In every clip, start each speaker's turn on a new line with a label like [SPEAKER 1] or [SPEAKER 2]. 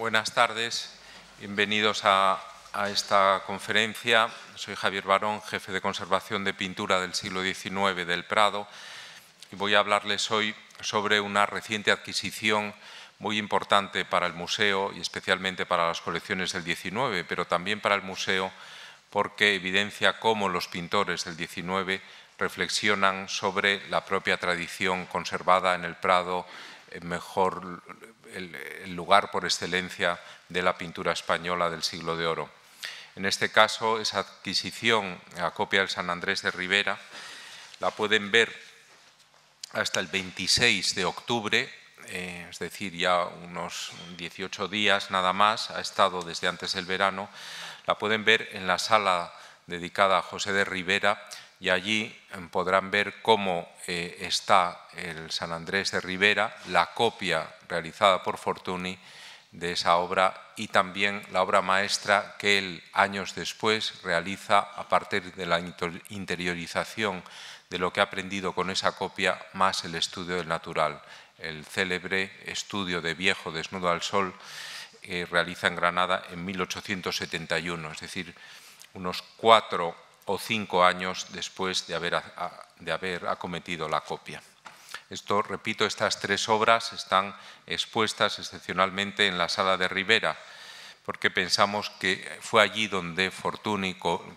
[SPEAKER 1] Buenas tardes, bienvenidos a, esta conferencia. Soy Javier Barón, jefe de conservación de pintura del siglo XIX del Prado y voy a hablarles hoy sobre una reciente adquisición muy importante para el museo y especialmente para las colecciones del XIX, pero también para el museo porque evidencia cómo los pintores del XIX reflexionan sobre la propia tradición conservada en el Prado mejor el, lugar por excelencia de la pintura española del siglo de oro. En este caso, esa adquisición a copia del San Andrés de Rivera la pueden ver hasta el 26 de octubre, eh, es decir, ya unos 18 días nada más, ha estado desde antes del verano, la pueden ver en la sala dedicada a José de Rivera y allí podrán ver cómo eh, está el San Andrés de Rivera, la copia realizada por Fortuny de esa obra y también la obra maestra que él años después realiza a partir de la interiorización de lo que ha aprendido con esa copia más el estudio del natural. El célebre estudio de Viejo desnudo al sol que realiza en Granada en 1871, es decir, unos cuatro o cinco años después de haber, de haber acometido la copia. Esto, repito, estas tres obras están expuestas excepcionalmente en la sala de Rivera, porque pensamos que fue allí donde Fortuny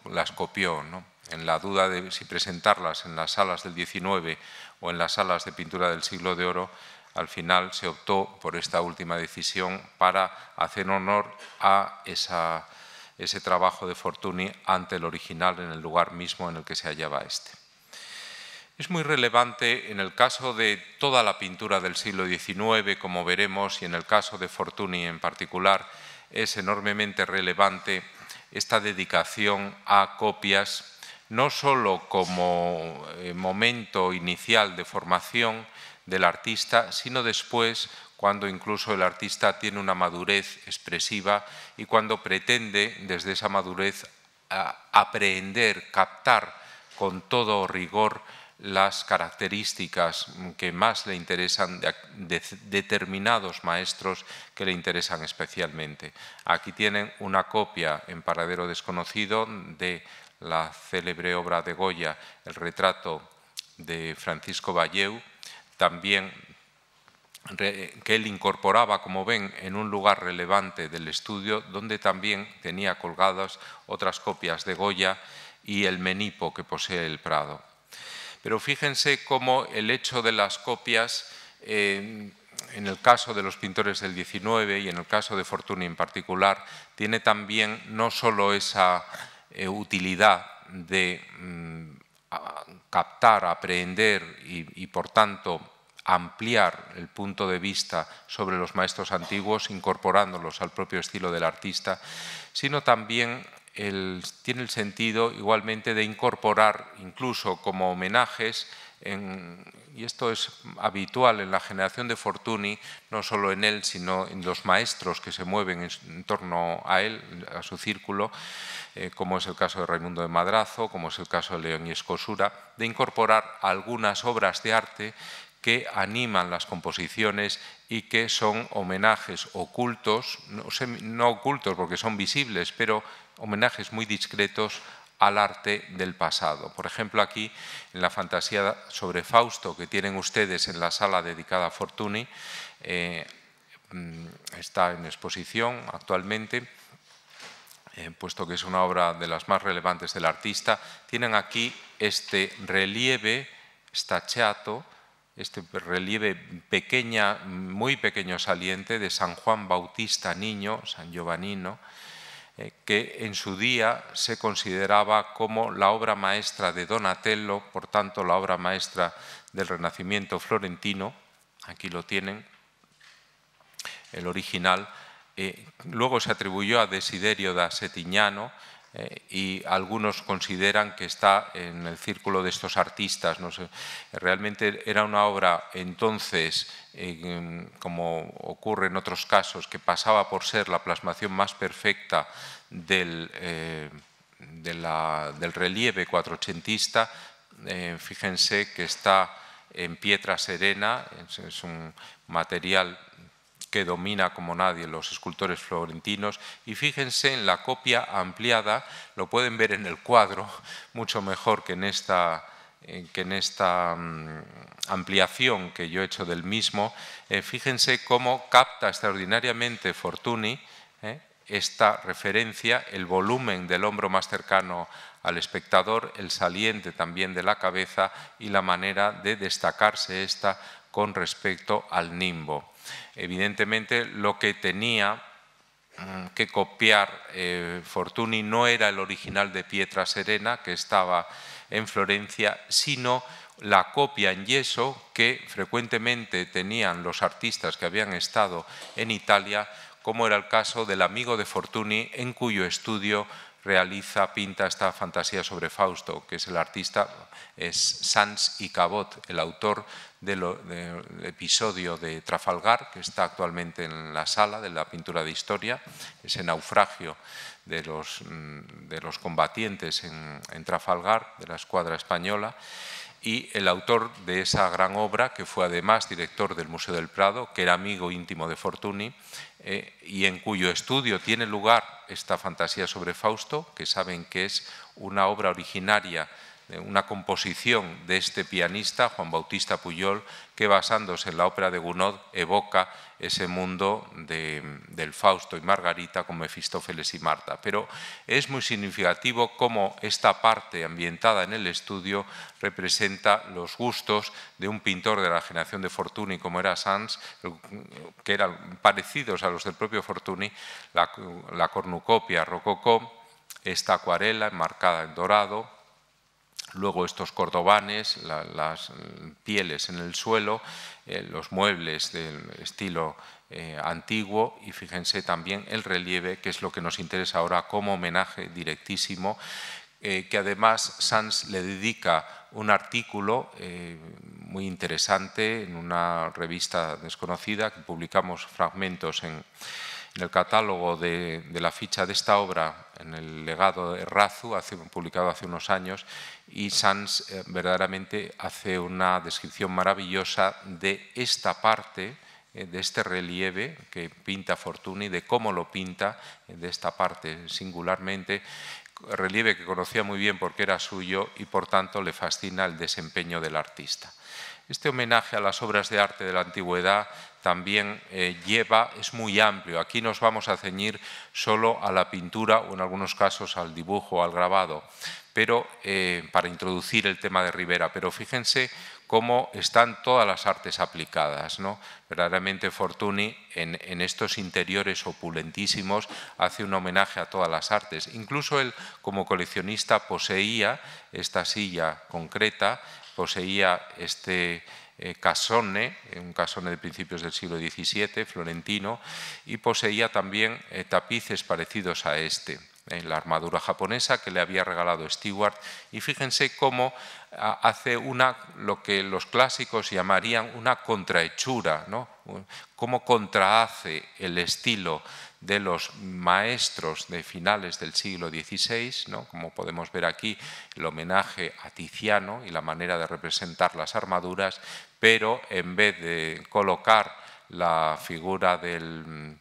[SPEAKER 1] las copió. En la duda de si presentarlas en las salas del XIX o en las salas de pintura del siglo de oro, al final se optó por esta última decisión para hacer honor a ese trabajo de Fortuny ante el original en el lugar mismo en el que se hallaba este. Es muy relevante en el caso de toda la pintura del siglo XIX, como veremos, y en el caso de Fortuny en particular, es enormemente relevante esta dedicación a copias, no sólo como eh, momento inicial de formación del artista, sino después cuando incluso el artista tiene una madurez expresiva y cuando pretende desde esa madurez aprender, captar con todo rigor las características que más le interesan de, determinados maestros que le interesan especialmente. Aquí tienen una copia en paradero desconocido de la célebre obra de Goya, el retrato de Francisco Valleu, también que él incorporaba, como ven, en un lugar relevante del estudio, donde también tenía colgadas otras copias de Goya y el menipo que posee el Prado. Pero fíjense cómo el hecho de las copias, en el caso de los pintores del 19 y en el caso de Fortuny en particular, tiene también no solo esa eh, utilidad de mm, captar, aprender y, por tanto, ampliar el punto de vista sobre los maestros antiguos, incorporándolos al propio estilo del artista, sino también tiene el sentido igualmente de incorporar, incluso como homenajes, y esto es habitual en la generación de Fortuny, no solo en él, sino en los maestros que se mueven en, torno a él, a su círculo, eh, como es el caso de Raimundo de Madrazo, como es el caso de León y Escosura, de incorporar algunas obras de arte que animan las composiciones y que son homenajes ocultos, no, no ocultos porque son visibles, pero homenajes muy discretos al arte del pasado. Por ejemplo, aquí en la fantasía sobre Fausto que tienen ustedes en la sala dedicada a Fortuny, eh, mm, está en exposición actualmente, eh, puesto que es una obra de las más relevantes del artista, tienen aquí este relieve stacheato, este relieve pequeña, muy pequeño saliente de San Juan Bautista Niño, San Giovannino, eh, que en su día se consideraba como la obra maestra de Donatello, por tanto la obra maestra del Renacimiento florentino, aquí lo tienen, el original, eh, luego se atribuyó a Desiderio da Setignano eh, y algunos consideran que está en el círculo de estos artistas. No realmente era una obra entonces, como ocurre en otros casos, que pasaba por ser la plasmación más perfecta del, eh, del relieve cuatrocentista. Eh, fíjense que está en piedra serena, es un material que domina como nadie los escultores florentinos. Y fíjense en la copia ampliada, lo pueden ver en el cuadro, mucho mejor que en esta, eh, que en esta mm, ampliación que yo he hecho del mismo. Eh, fíjense cómo capta extraordinariamente Fortuny eh, esta referencia, el volumen del hombro más cercano al espectador, el saliente también de la cabeza y la manera de destacarse esta con respecto al nimbo. Evidentemente lo que tenía mm, que copiar eh, Fortuny no era el original de Pietra Serena que estaba en Florencia, sino la copia en yeso que frecuentemente tenían los artistas que habían estado en Italia, como era el caso del amigo de Fortuny, en cuyo estudio realiza, pinta esta fantasía sobre Fausto, que es el artista, es Sans y Cabot, el autor del episodio de Trafalgar, que está actualmente en la sala de la pintura de historia, ese naufragio de los, mm, de los combatientes en, Trafalgar, de la escuadra española, y el autor de esa gran obra, que fue además director del Museo del Prado, que era amigo íntimo de Fortuny, eh, y en cuyo estudio tiene lugar esta fantasía sobre Fausto, que saben que es una obra originaria una composición de este pianista, Juan Bautista Puyol, que basándose en la ópera de Gounod evoca ese mundo del Fausto y Margarita con Mefistófeles y Marta. Pero es muy significativo cómo esta parte ambientada en el estudio representa los gustos de un pintor de la generación de Fortuny como era Sanz, que eran parecidos a los del propio Fortuny, la, la cornucopia rococó, esta acuarela enmarcada en dorado, Luego estos cordobanes, las pieles en el suelo, eh, los muebles del estilo eh, antiguo y fíjense también el relieve, que es lo que nos interesa ahora como homenaje directísimo, eh, que además Sanz le dedica un artículo muy interesante en una revista desconocida que publicamos fragmentos en, en el catálogo de, la ficha de esta obra, en el legado de Razu, publicado hace unos años, y Sanz eh, verdaderamente hace una descripción maravillosa de esta parte, eh, de este relieve que pinta Fortuny, de cómo lo pinta, eh, de esta parte singularmente, relieve que conocía muy bien porque era suyo y por tanto le fascina el desempeño del artista. Este homenaje a las obras de arte de la antigüedad también eh, lleva es muy amplio. Aquí nos vamos a ceñir solo a la pintura o en algunos casos al dibujo al grabado, pero eh, para introducir el tema de Rivera. Pero fíjense cómo están todas las artes aplicadas. ¿no? Verdaderamente Fortuny en, estos interiores opulentísimos hace un homenaje a todas las artes. Incluso él como coleccionista poseía esta silla concreta, poseía este eh, Casone, eh, un Casone de principios del siglo XVII, florentino, y poseía también eh, tapices parecidos a este en la armadura japonesa que le había regalado Stewart y fíjense cómo hace una, lo que los clásicos llamarían una contrahechura, ¿no? cómo contrahace el estilo de los maestros de finales del siglo XVI, ¿no? como podemos ver aquí, el homenaje a Tiziano y la manera de representar las armaduras, pero en vez de colocar la figura del,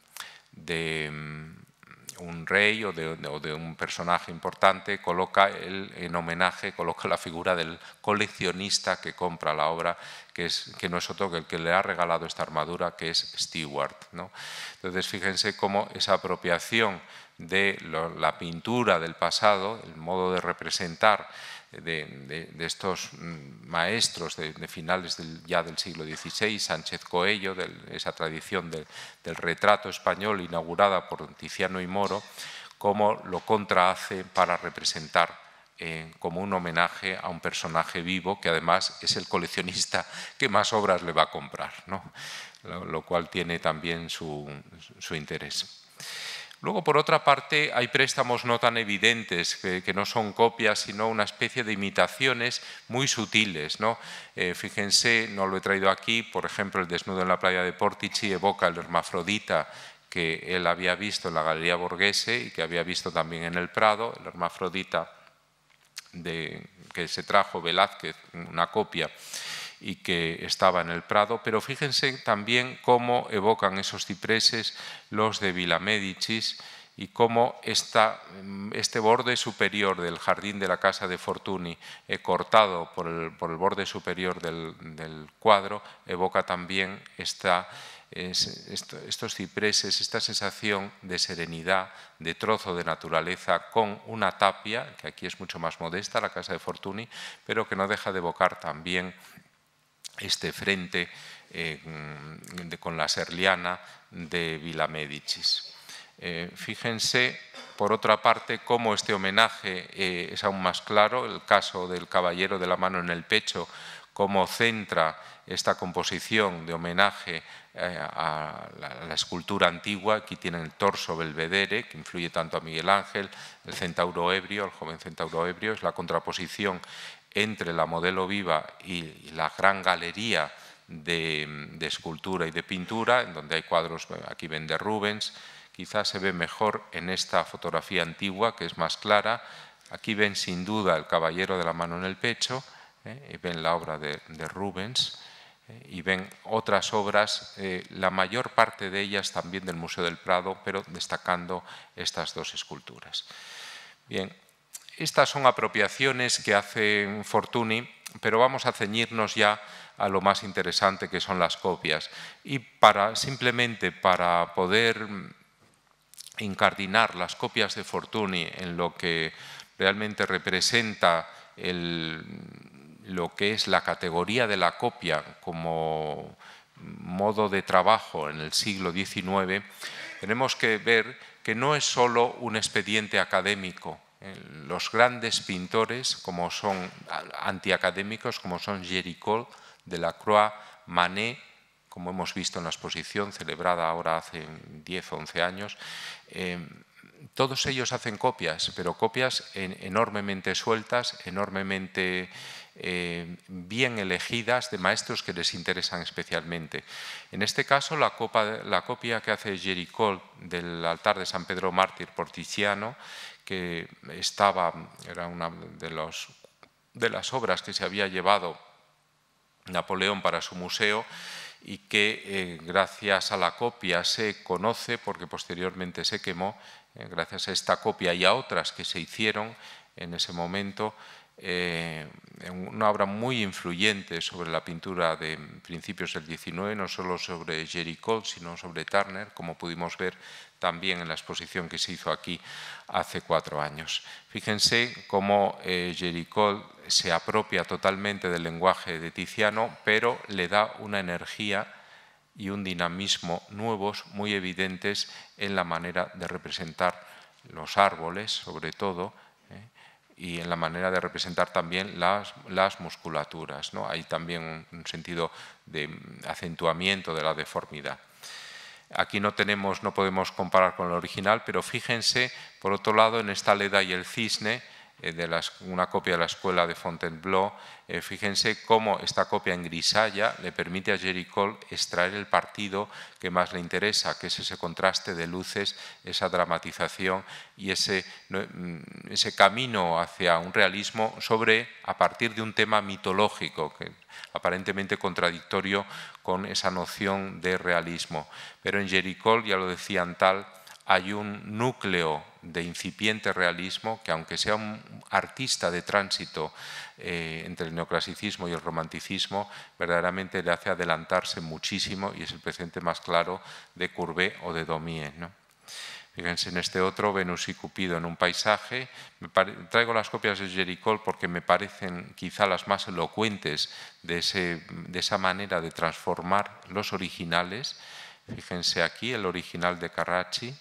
[SPEAKER 1] un rey o de, un personaje importante, coloca el, en homenaje, coloca la figura del coleccionista que compra la obra, que, es, que no es otro que el que le ha regalado esta armadura, que es Stewart. Entonces, fíjense cómo esa apropiación de la pintura del pasado, el modo de representar de, estos mm, maestros de, finales del, ya del siglo XVI, Sánchez Coello, de esa tradición del, retrato español inaugurada por Tiziano y Moro, cómo lo contrahace para representar eh, como un homenaje a un personaje vivo que además es el coleccionista que más obras le va a comprar, ¿no? lo, cual tiene también su interés. Luego, por otra parte, hay préstamos no tan evidentes, que, no son copias, sino una especie de imitaciones muy sutiles. ¿no? Eh, fíjense, no lo he traído aquí, por ejemplo, el desnudo en la playa de Portici evoca el hermafrodita que él había visto en la Galería Borghese y que había visto también en el Prado, el hermafrodita que se trajo Velázquez, una copia y que estaba en el Prado, pero fíjense también cómo evocan esos cipreses los de Villa Medicis y cómo esta, este borde superior del jardín de la casa de Fortuny, eh, cortado por el, por el, borde superior del, cuadro, evoca también esta, estos cipreses, esta sensación de serenidad, de trozo de naturaleza, con una tapia, que aquí es mucho más modesta, la casa de Fortuny, pero que no deja de evocar también este frente eh, con la Serliana de Villa Medicis. Eh, fíjense, por otra parte, cómo este homenaje eh, es aún más claro, el caso del Caballero de la Mano en el Pecho, cómo centra esta composición de homenaje a la, a la, escultura antigua. Aquí tienen el torso Belvedere, que influye tanto a Miguel Ángel, el centauro ebrio, el joven centauro ebrio, es la contraposición entre la modelo viva y la gran galería de, escultura y de pintura, en donde hay cuadros, aquí ven de Rubens, quizás se ve mejor en esta fotografía antigua, que es más clara. Aquí ven sin duda el caballero de la mano en el pecho, eh, ven la obra de, Rubens, eh, y ven otras obras, eh, la mayor parte de ellas también del Museo del Prado, pero destacando estas dos esculturas. Bien, estas son apropiaciones que hace Fortuny, pero vamos a ceñirnos ya a lo más interesante que son las copias. Y simplemente para poder encardinar las copias de Fortuny en lo que realmente representa lo que es la categoría de la copia como modo de trabajo en el siglo XIX, tenemos que ver que no es solo un expediente académico, los grandes pintores como son antiacadémicos como son Jericol, Delacroix, Manet, como hemos visto en la exposición celebrada ahora hace 10 o 11 años, eh, todos ellos hacen copias, pero copias enormemente sueltas, enormemente eh, bien elegidas de maestros que les interesan especialmente. En este caso, la, la copia que hace Jericol del altar de San Pedro Mártir por Tiziano que estaba, era una de, las obras que se había llevado Napoleón para su museo y que eh, gracias a la copia se conoce, porque posteriormente se quemó, eh, gracias a esta copia y a otras que se hicieron en ese momento, eh, una obra muy influyente sobre la pintura de principios del XIX, no solo sobre Jericho sino sobre Turner, como pudimos ver también en la exposición que se hizo aquí hace cuatro años. Fíjense cómo eh, se apropia totalmente del lenguaje de Tiziano, pero le da una energía y un dinamismo nuevos, muy evidentes en la manera de representar los árboles, sobre todo, eh, y en la manera de representar también las, musculaturas. Hay también un sentido de mm, acentuamiento de la deformidad. Aquí no, tenemos, no podemos comparar con el original, pero fíjense, por otro lado, en esta Leda y el Cisne, eh, de una copia de la escuela de Fontainebleau, eh, fíjense cómo esta copia en grisalla le permite a Jerry extraer el partido que más le interesa, que es ese contraste de luces, esa dramatización y mm, ese, camino hacia un realismo sobre, a partir de un tema mitológico, que aparentemente contradictorio con esa noción de realismo. Pero en Jerry ya lo decían tal, hay un núcleo de incipiente realismo que, aunque sea un artista de tránsito eh, entre el neoclasicismo y el romanticismo, verdaderamente le hace adelantarse muchísimo y es el presente más claro de Courbet o de Domier, Fíjense en este otro, Venus y Cupido en un paisaje. Traigo las copias de Jericol porque me parecen quizá las más elocuentes de, de esa manera de transformar los originales. Fíjense aquí el original de Carracci,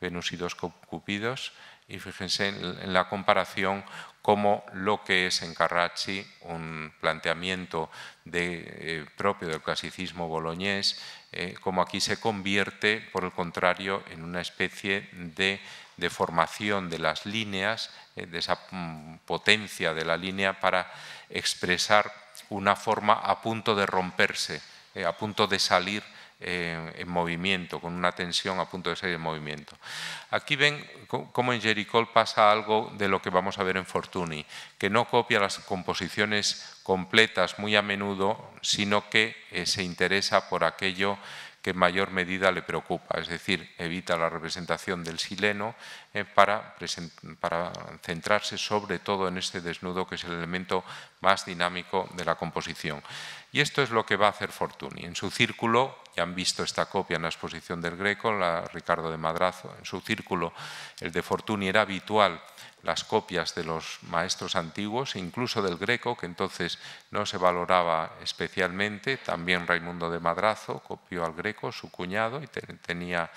[SPEAKER 1] Venus y dos Cupidos, y fíjense en la comparación cómo lo que es en Carracci un planteamiento eh, propio del clasicismo boloñés, eh, como aquí se convierte, por el contrario, en una especie de deformación de las líneas, eh, de esa mm, potencia de la línea para expresar una forma a punto de romperse, eh, a punto de salir en movimiento, con una tensión a punto de salir en movimiento. Aquí ven cómo en Jericol pasa algo de lo que vamos a ver en Fortuny, que no copia las composiciones completas muy a menudo, sino que eh, se interesa por aquello que en mayor medida le preocupa, es decir, evita la representación del sileno eh, para, para, centrarse sobre todo en este desnudo que es el elemento más dinámico de la composición. Y esto es lo que va a hacer Fortuny. En su círculo, ya han visto esta copia en la exposición del Greco, la Ricardo de Madrazo, en su círculo el de Fortuny era habitual las copias de los maestros antiguos, incluso del greco, que entonces no se valoraba especialmente. También Raimundo de Madrazo copió al greco, su cuñado, y tenía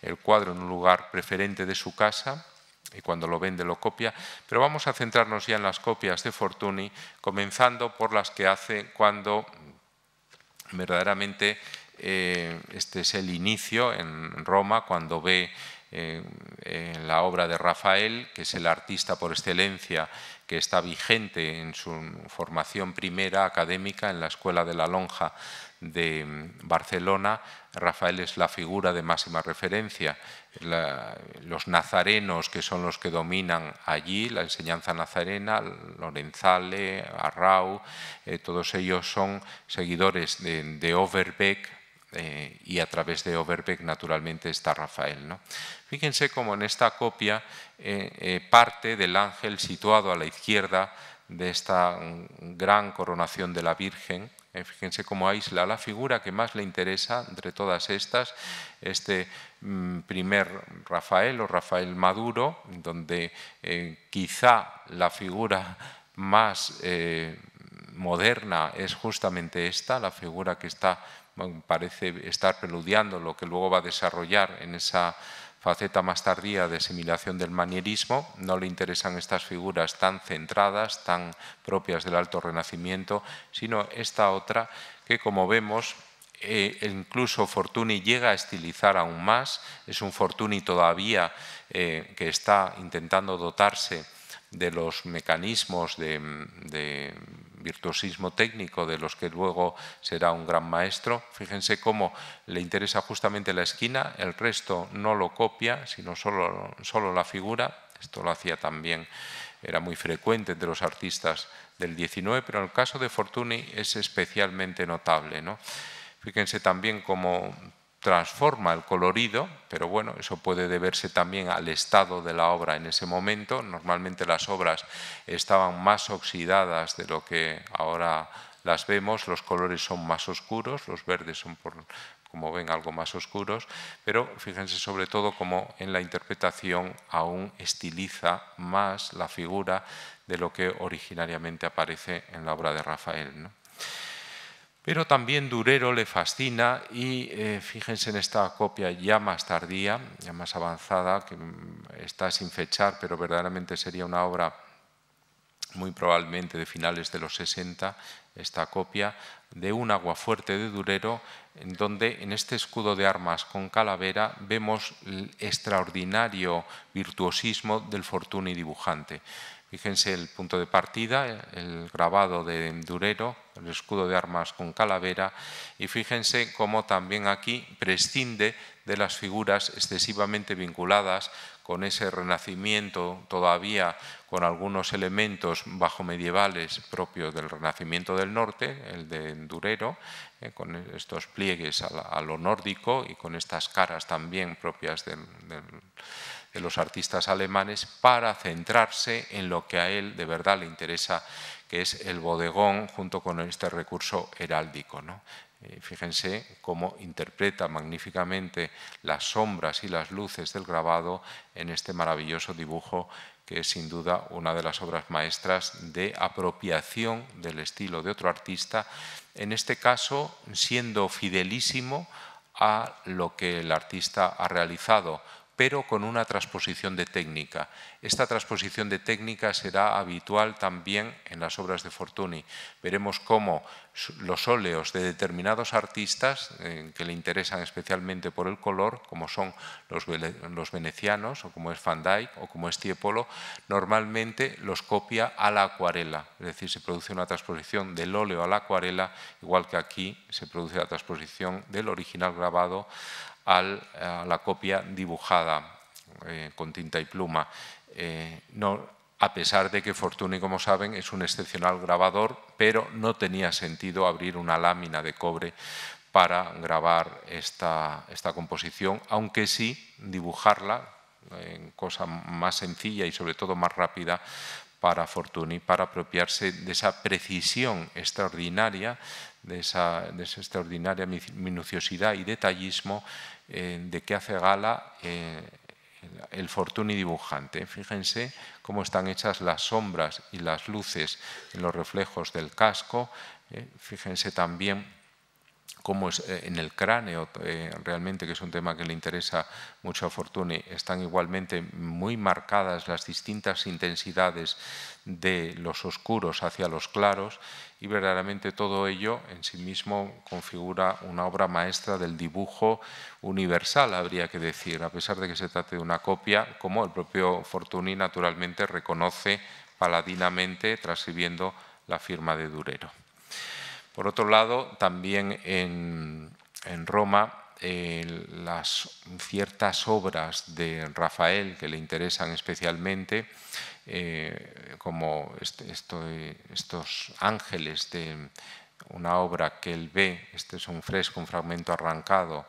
[SPEAKER 1] el cuadro en un lugar preferente de su casa y cuando lo vende lo copia, pero vamos a centrarnos ya en las copias de Fortuny, comenzando por las que hace cuando verdaderamente eh, este es el inicio en Roma, cuando ve en la obra de Rafael, que es el artista por excelencia que está vigente en su formación primera académica en la Escuela de la Lonja de Barcelona, Rafael es la figura de máxima referencia. los nazarenos, que son los que dominan allí, la enseñanza nazarena, Lorenzale, Arrau, eh, todos ellos son seguidores de, Overbeck, eh, y a través de Overbeck naturalmente está Rafael. ¿no? Fíjense cómo en esta copia eh, eh, parte del ángel situado a la izquierda de esta mm, gran coronación de la Virgen. Eh, fíjense cómo aísla la figura que más le interesa entre todas estas, este mm, primer Rafael o Rafael Maduro, donde quizá la figura más moderna es justamente esta, la figura que está, parece estar preludiando lo que luego va a desarrollar en esa faceta más tardía de asimilación del manierismo, no le interesan estas figuras tan centradas, tan propias del alto renacimiento, sino esta otra que, como vemos, eh, incluso Fortuny llega a estilizar aún más, es un Fortuny todavía eh, que está intentando dotarse de los mecanismos de, virtuosismo técnico de los que luego será un gran maestro. Fíjense cómo le interesa justamente la esquina, el resto no lo copia, sino solo, solo la figura. Esto lo hacía también, era muy frecuente entre los artistas del 19, pero en el caso de Fortuny es especialmente notable. ¿no? Fíjense también cómo transforma el colorido, pero bueno, eso puede deberse también al estado de la obra en ese momento. Normalmente las obras estaban más oxidadas de lo que ahora las vemos, los colores son más oscuros, los verdes son, como ven, algo más oscuros, pero fíjense sobre todo cómo en la interpretación aún estiliza más la figura de lo que originariamente aparece en la obra de Rafael. Pero también Durero le fascina y eh, fíjense en esta copia ya más tardía, ya más avanzada, que mm, está sin fechar, pero verdaderamente sería una obra muy probablemente de finales de los 60, esta copia de un aguafuerte de Durero, en donde en este escudo de armas con calavera vemos el extraordinario virtuosismo del Fortuny dibujante. Fíjense el punto de partida, el grabado de Endurero, el escudo de armas con calavera, y fíjense cómo también aquí prescinde de las figuras excesivamente vinculadas con ese renacimiento todavía con algunos elementos bajo medievales propios del renacimiento del norte, el de Endurero, eh, con estos pliegues a, lo nórdico y con estas caras también propias del de los artistas alemanes para centrarse en lo que a él de verdad le interesa, que es el bodegón junto con este recurso heráldico. Eh, fíjense cómo interpreta magníficamente las sombras y las luces del grabado en este maravilloso dibujo que es sin duda una de las obras maestras de apropiación del estilo de otro artista, en este caso siendo fidelísimo a lo que el artista ha realizado, pero con una transposición de técnica. Esta transposición de técnica será habitual también en las obras de Fortuny. Veremos cómo los óleos de determinados artistas eh, que le interesan especialmente por el color, como son los venecianos, o como es Van Dyck, o como es Tiepolo, normalmente los copia a la acuarela. Es decir, se produce una transposición del óleo a la acuarela, igual que aquí se produce la transposición del original grabado a la copia dibujada eh, con tinta y pluma. Eh, a pesar de que Fortuny, como saben, es un excepcional grabador, pero no tenía sentido abrir una lámina de cobre para grabar esta, esta composición, aunque sí dibujarla, eh, en cosa más sencilla y sobre todo más rápida para Fortuny, para apropiarse de esa precisión extraordinaria, de esa, de esa extraordinaria minuciosidad y detallismo de qué hace gala eh, el Fortuny dibujante. Fíjense cómo están hechas las sombras y las luces en los reflejos del casco. Eh, fíjense también cómo es, eh, en el cráneo, eh, realmente, que es un tema que le interesa mucho a Fortuny, están igualmente muy marcadas las distintas intensidades de los oscuros hacia los claros y verdaderamente todo ello en sí mismo configura una obra maestra del dibujo universal, habría que decir, a pesar de que se trate de una copia, como el propio Fortuny naturalmente reconoce paladinamente transcribiendo la firma de Durero. Por otro lado, también en, Roma, eh, las ciertas obras de Rafael que le interesan especialmente, eh, como este, estos ángeles de una obra que él ve, este es un fresco, un fragmento arrancado,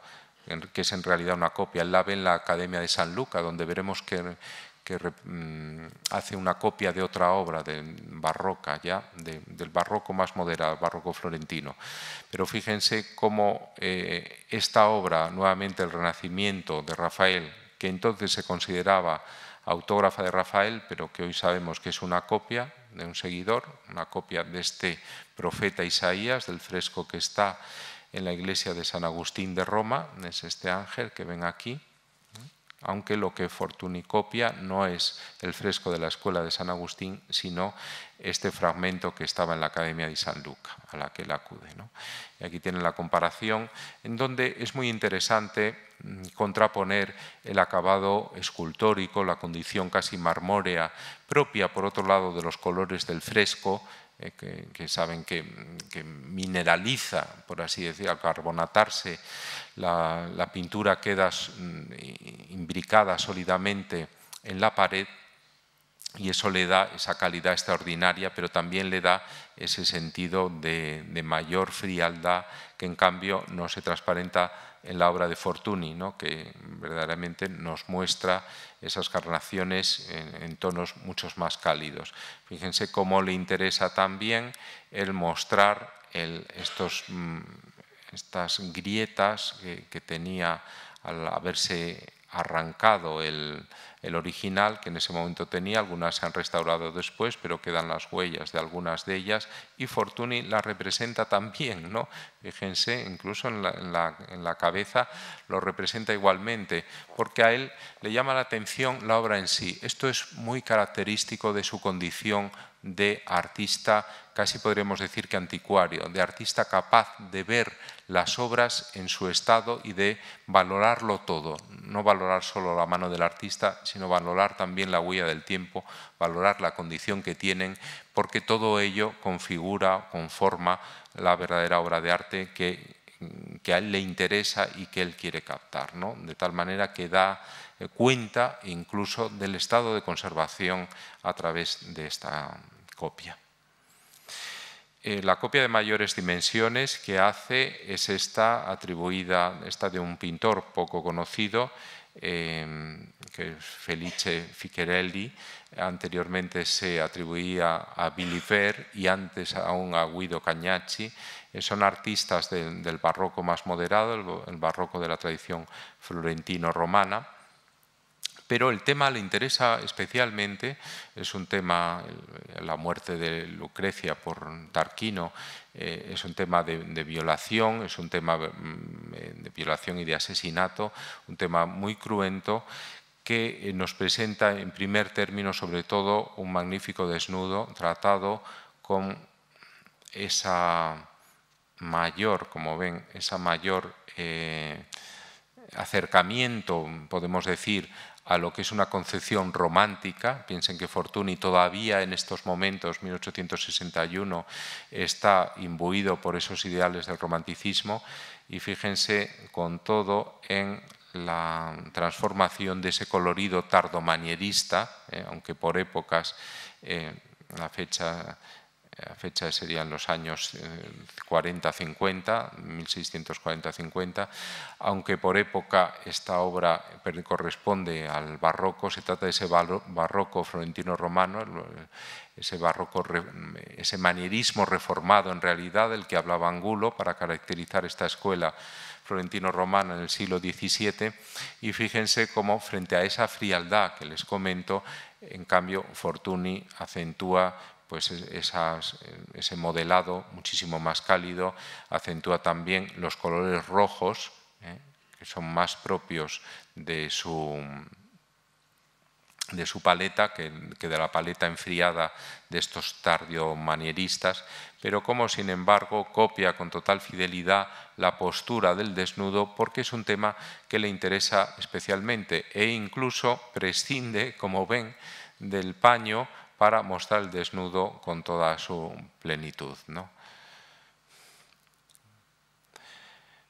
[SPEAKER 1] que es en realidad una copia, él la ve en la Academia de San Luca, donde veremos que, que mm, hace una copia de otra obra de barroca ya, del barroco más moderado, barroco florentino. Pero fíjense cómo eh, esta obra, nuevamente el Renacimiento de Rafael, que entonces se consideraba autógrafa de Rafael, pero que hoy sabemos que es una copia de un seguidor, una copia de este profeta Isaías, del fresco que está en la iglesia de San Agustín de Roma, es este ángel que ven aquí, aunque lo que copia no es el fresco de la escuela de San Agustín, sino este fragmento que estaba en la Academia de San Luca, a la que él acude. Y aquí tienen la comparación, en donde es muy interesante mm, contraponer el acabado escultórico, la condición casi marmórea, propia, por otro lado, de los colores del fresco, eh, que, saben que, que, mineraliza, por así decir, al carbonatarse la, pintura queda mm, imbricada sólidamente en la pared y eso le da esa calidad extraordinaria, pero también le da ese sentido de, mayor frialdad que en cambio no se transparenta en la obra de Fortuny, ¿no? que verdaderamente nos muestra esas carnaciones en, tonos muchos más cálidos. Fíjense cómo le interesa también el mostrar estos mm, estas grietas que, tenía al haberse arrancado el, original que en ese momento tenía, algunas se han restaurado después, pero quedan las huellas de algunas de ellas, y Fortuny la representa también, ¿no? Fíjense, incluso en la, en la, cabeza lo representa igualmente, porque a él le llama la atención la obra en sí. Esto es muy característico de su condición de artista, casi podríamos decir que anticuario, de artista capaz de ver las obras en su estado y de valorarlo todo, no valorar solo la mano del artista, sino valorar también la huella del tiempo, valorar la condición que tienen, porque todo ello configura, conforma la verdadera obra de arte que, que a él le interesa y que él quiere captar, ¿no? de tal manera que da eh, cuenta incluso del estado de conservación a través de esta, copia. Eh, la copia de mayores dimensiones que hace es esta atribuida, esta de un pintor poco conocido, em, que es Felice Ficherelli. anteriormente se atribuía a Billy y antes aún a Guido Cagnacci, eh, son artistas del barroco más moderado, el barroco de la tradición florentino-romana, pero el tema le interesa especialmente, es un tema, la muerte de Lucrecia por Tarquino, eh, es un tema de, violación, es un tema mm, de violación y de asesinato, un tema muy cruento que nos presenta en primer término sobre todo un magnífico desnudo tratado con esa mayor, como ven, esa mayor eh, acercamiento, podemos decir, a lo que es una concepción romántica. Piensen que Fortuny todavía en estos momentos, 1861, está imbuido por esos ideales del romanticismo y fíjense con todo en la transformación de ese colorido tardomanierista, eh, aunque por épocas eh, la fecha la fecha serían los años 40-50, eh, 1640-50, aunque por época esta obra corresponde al barroco, se trata de ese barroco florentino-romano, eh, ese barroco, mm, ese manierismo reformado en realidad del que hablaba Angulo para caracterizar esta escuela florentino-romana en el siglo XVII y fíjense cómo frente a esa frialdad que les comento, en cambio Fortuny acentúa pues eh, ese modelado muchísimo más cálido, acentúa también los colores rojos, ¿eh? que son más propios de su, paleta que, que, de la paleta enfriada de estos tardiomanieristas, pero como sin embargo copia con total fidelidad la postura del desnudo porque es un tema que le interesa especialmente e incluso prescinde, como ven, del paño para mostrar el desnudo con toda su plenitud. ¿no?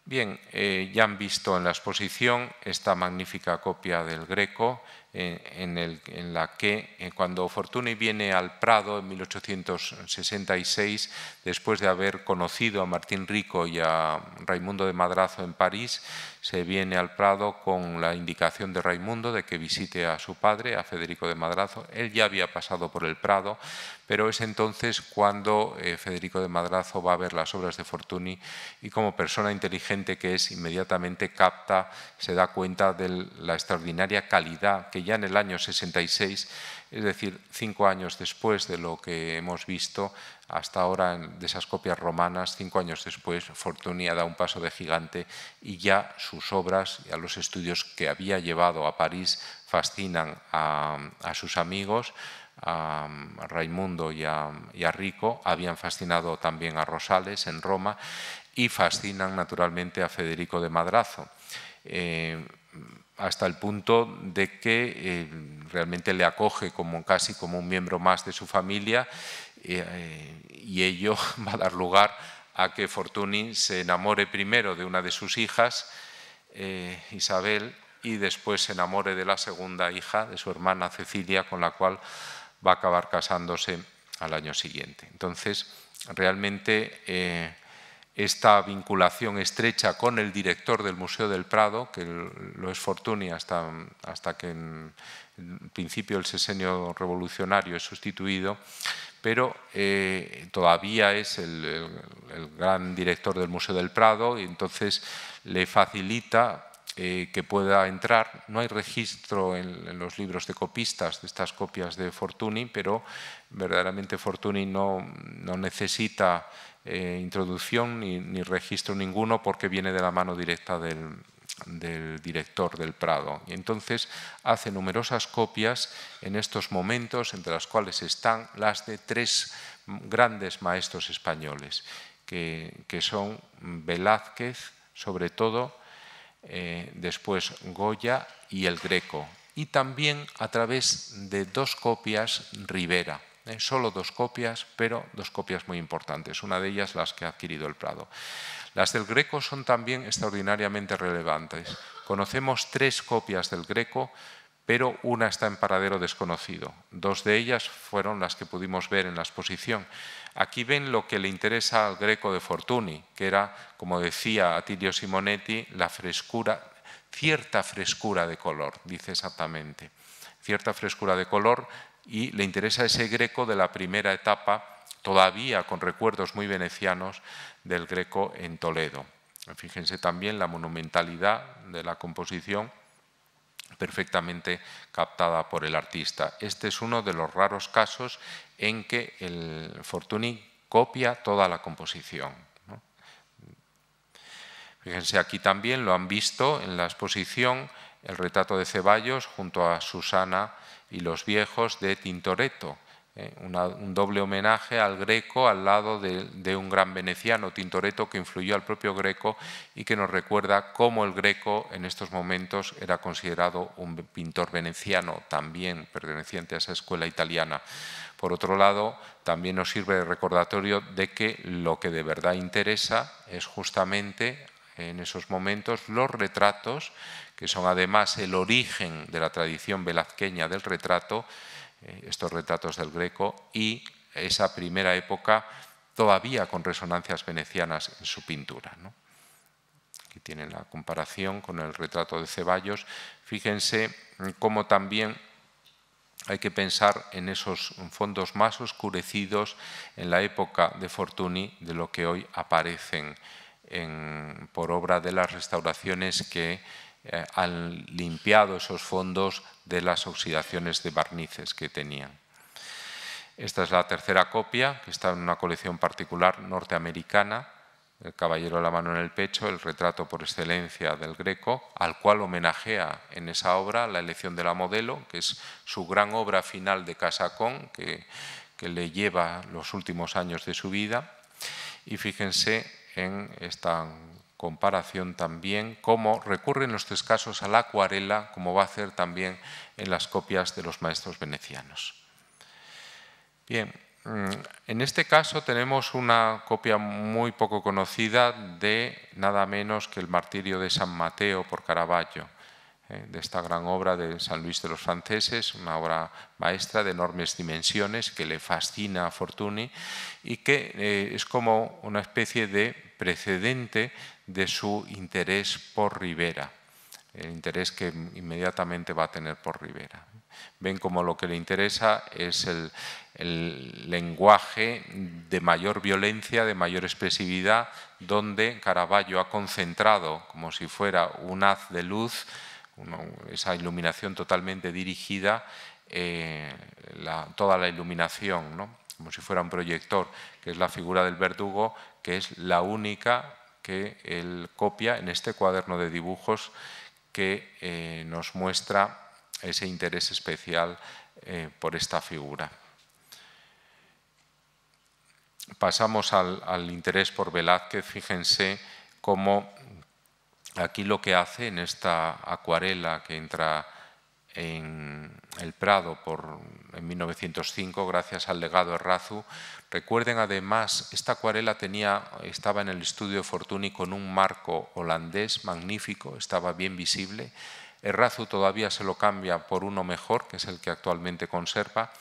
[SPEAKER 1] Bien, eh, ya han visto en la exposición esta magnífica copia del Greco en, el, en, la que eh, cuando Fortuny viene al Prado en 1866, después de haber conocido a Martín Rico y a Raimundo de Madrazo en París, se viene al Prado con la indicación de Raimundo de que visite a su padre, a Federico de Madrazo. Él ya había pasado por el Prado, pero es entonces cuando eh, Federico de Madrazo va a ver las obras de Fortuny y como persona inteligente que es, inmediatamente capta, se da cuenta de la extraordinaria calidad que ya en el año 66, es decir, cinco años después de lo que hemos visto hasta ahora de esas copias romanas, cinco años después, Fortunia da un paso de gigante y ya sus obras, y los estudios que había llevado a París fascinan a, sus amigos, a Raimundo y a, Rico, habían fascinado también a Rosales en Roma y fascinan naturalmente a Federico de Madrazo. Eh, hasta el punto de que eh, realmente le acoge como casi como un miembro más de su familia eh, eh, y ello va a dar lugar a que Fortuny se enamore primero de una de sus hijas, Isabel, y después se enamore de la segunda hija, de su hermana Cecilia, con la cual va a acabar casándose al año siguiente. Entonces, realmente esta vinculación estrecha con el director del Museo del Prado, que lo es Fortuny hasta, hasta que en principio el sesenio revolucionario es sustituido, pero eh, todavía es el, gran director del Museo del Prado y entonces le facilita eh, que pueda entrar. No hay registro en, los libros de copistas de estas copias de Fortuny, pero verdaderamente Fortuny no, no necesita eh, introducción ni, registro ninguno porque viene de la mano directa del, director del Prado. Y entonces hace numerosas copias en estos momentos, entre las cuales están las de tres grandes maestros españoles, que, son Velázquez, sobre todo, eh, después Goya y el Greco. Y también a través de dos copias Rivera solo dos copias, pero dos copias muy importantes, una de ellas las que ha adquirido el Prado. Las del Greco son también extraordinariamente relevantes. Conocemos tres copias del Greco, pero una está en paradero desconocido. Dos de ellas fueron las que pudimos ver en la exposición. Aquí ven lo que le interesa al Greco de Fortuny, que era, como decía Atilio Simonetti, la frescura, cierta frescura de color, dice exactamente. Cierta frescura de color y le interesa ese greco de la primera etapa, todavía con recuerdos muy venecianos del greco en Toledo. Fíjense también la monumentalidad de la composición perfectamente captada por el artista. Este es uno de los raros casos en que el Fortuny copia toda la composición. Fíjense aquí también, lo han visto en la exposición, el retrato de Ceballos junto a Susana y Los viejos de Tintoretto, eh, un doble homenaje al Greco al lado de, un gran veneciano, Tintoretto, que influyó al propio Greco y que nos recuerda cómo el Greco en estos momentos era considerado un pintor veneciano también perteneciente a esa escuela italiana. Por otro lado, también nos sirve de recordatorio de que lo que de verdad interesa es justamente en esos momentos los retratos, que son además el origen de la tradición velazqueña del retrato, eh, estos retratos del Greco, y esa primera época todavía con resonancias venecianas en su pintura. Aquí tienen la comparación con el retrato de Ceballos. Fíjense cómo también hay que pensar en esos fondos más oscurecidos en la época de Fortuny de lo que hoy aparecen por obra de las restauraciones que eh, han limpiado esos fondos de las oxidaciones de barnices que tenían. Esta es la tercera copia, que está en una colección particular norteamericana, El Caballero de la Mano en el Pecho, el retrato por excelencia del Greco, al cual homenajea en esa obra la elección de la modelo, que es su gran obra final de Casacón, que, que le lleva los últimos años de su vida. Y fíjense en esta comparación también cómo recurren los tres casos a la acuarela, como va a hacer también en las copias de los maestros venecianos. Bien, mm, en este caso tenemos una copia muy poco conocida de nada menos que el martirio de San Mateo por Caravaggio, eh, de esta gran obra de San Luis de los Franceses, una obra maestra de enormes dimensiones que le fascina a Fortuny y que eh, es como una especie de precedente de su interés por Rivera, el interés que inmediatamente va a tener por Rivera. Ven como lo que le interesa es el, lenguaje de mayor violencia, de mayor expresividad, donde Caravaggio ha concentrado, como si fuera un haz de luz, esa iluminación totalmente dirigida, eh, toda la iluminación, como si fuera un proyector, que es la figura del verdugo que es la única que él copia en este cuaderno de dibujos que eh, nos muestra ese interés especial eh, por esta figura. Pasamos al, interés por Velázquez. Fíjense cómo aquí lo que hace en esta acuarela que entra en el Prado por, en 1905, gracias al legado Errazu, Recuerden además, esta acuarela tenía, estaba en el estudio Fortuny con un marco holandés magnífico, estaba bien visible. Errazu todavía se lo cambia por uno mejor, que es el que actualmente conserva,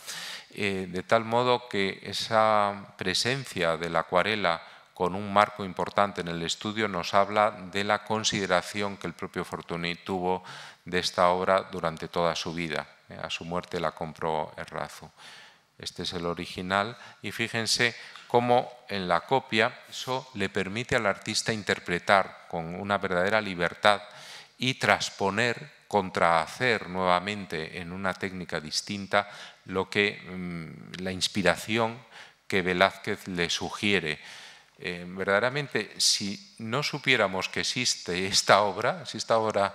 [SPEAKER 1] eh, de tal modo que esa presencia de la acuarela con un marco importante en el estudio nos habla de la consideración que el propio Fortuny tuvo de esta obra durante toda su vida. Eh, a su muerte la compró Errazu. Este es el original y fíjense cómo en la copia eso le permite al artista interpretar con una verdadera libertad y transponer, contrahacer nuevamente en una técnica distinta lo que mm, la inspiración que Velázquez le sugiere. Eh, verdaderamente, si no supiéramos que existe esta obra, si esta obra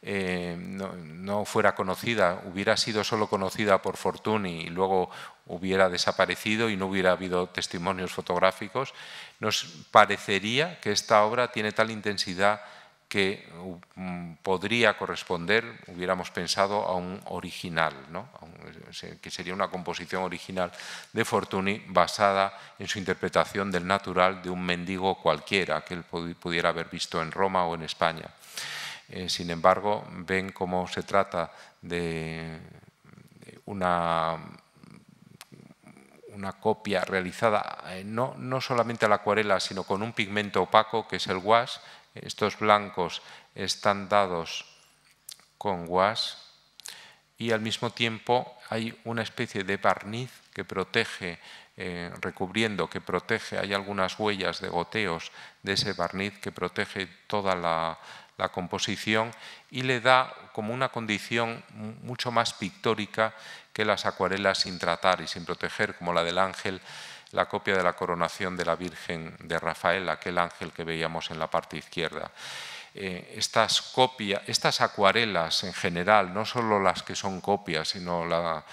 [SPEAKER 1] eh, no, fuera conocida, hubiera sido solo conocida por Fortuny y luego hubiera desaparecido y no hubiera habido testimonios fotográficos, nos parecería que esta obra tiene tal intensidad que uh, mm, podría corresponder, hubiéramos pensado, a un original, eh, que sería una composición original de Fortuny basada en su interpretación del natural de un mendigo cualquiera que él pudiera haber visto en Roma o en España. Eh, sin embargo, ven cómo se trata de una, una copia realizada eh, no, no solamente a la acuarela, sino con un pigmento opaco que es el gouache. Estos blancos están dados con gouache y al mismo tiempo hay una especie de barniz que protege eh, recubriendo, que protege, hay algunas huellas de goteos de ese barniz que protege toda la, la composición y le da como una condición mucho más pictórica que las acuarelas sin tratar y sin proteger, como la del ángel, la copia de la coronación de la Virgen de Rafael, aquel ángel que veíamos en la parte izquierda. Eh, estas, estas acuarelas en general, no solo las que son copias, sino la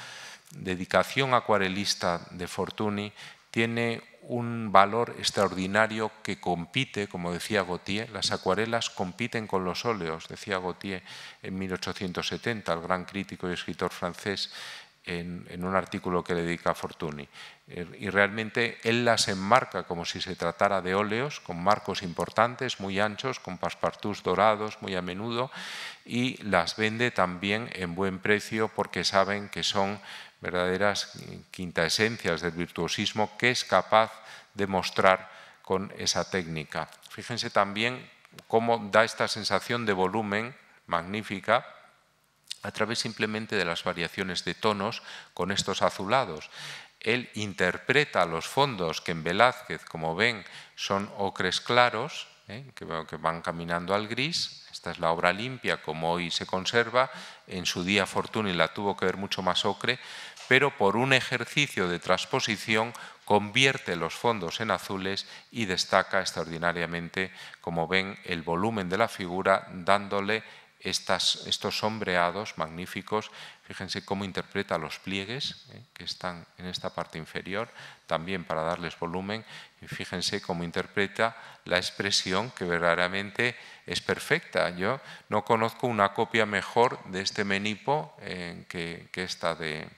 [SPEAKER 1] dedicación acuarelista de Fortuny tiene un valor extraordinario que compite, como decía Gautier, las acuarelas compiten con los óleos, decía Gautier en 1870, el gran crítico y escritor francés, en, un artículo que le dedica a Fortuny. Er, y realmente él las enmarca como si se tratara de óleos, con marcos importantes, muy anchos, con paspartús dorados muy a menudo, y las vende también en buen precio porque saben que son verdaderas quintaesencias del virtuosismo que es capaz de mostrar con esa técnica. Fíjense también cómo da esta sensación de volumen magnífica a través simplemente de las variaciones de tonos con estos azulados. Él interpreta los fondos que en Velázquez, como ven, son ocres claros, ¿eh? que van caminando al gris, esta es la obra limpia como hoy se conserva. En su día Fortuny la tuvo que ver mucho más ocre, pero por un ejercicio de transposición convierte los fondos en azules y destaca extraordinariamente, como ven, el volumen de la figura dándole estos sombreados magníficos, fíjense cómo interpreta los pliegues eh, que están en esta parte inferior, también para darles volumen, y fíjense cómo interpreta la expresión que verdaderamente es perfecta. Yo no conozco una copia mejor de este menipo eh, que, esta de,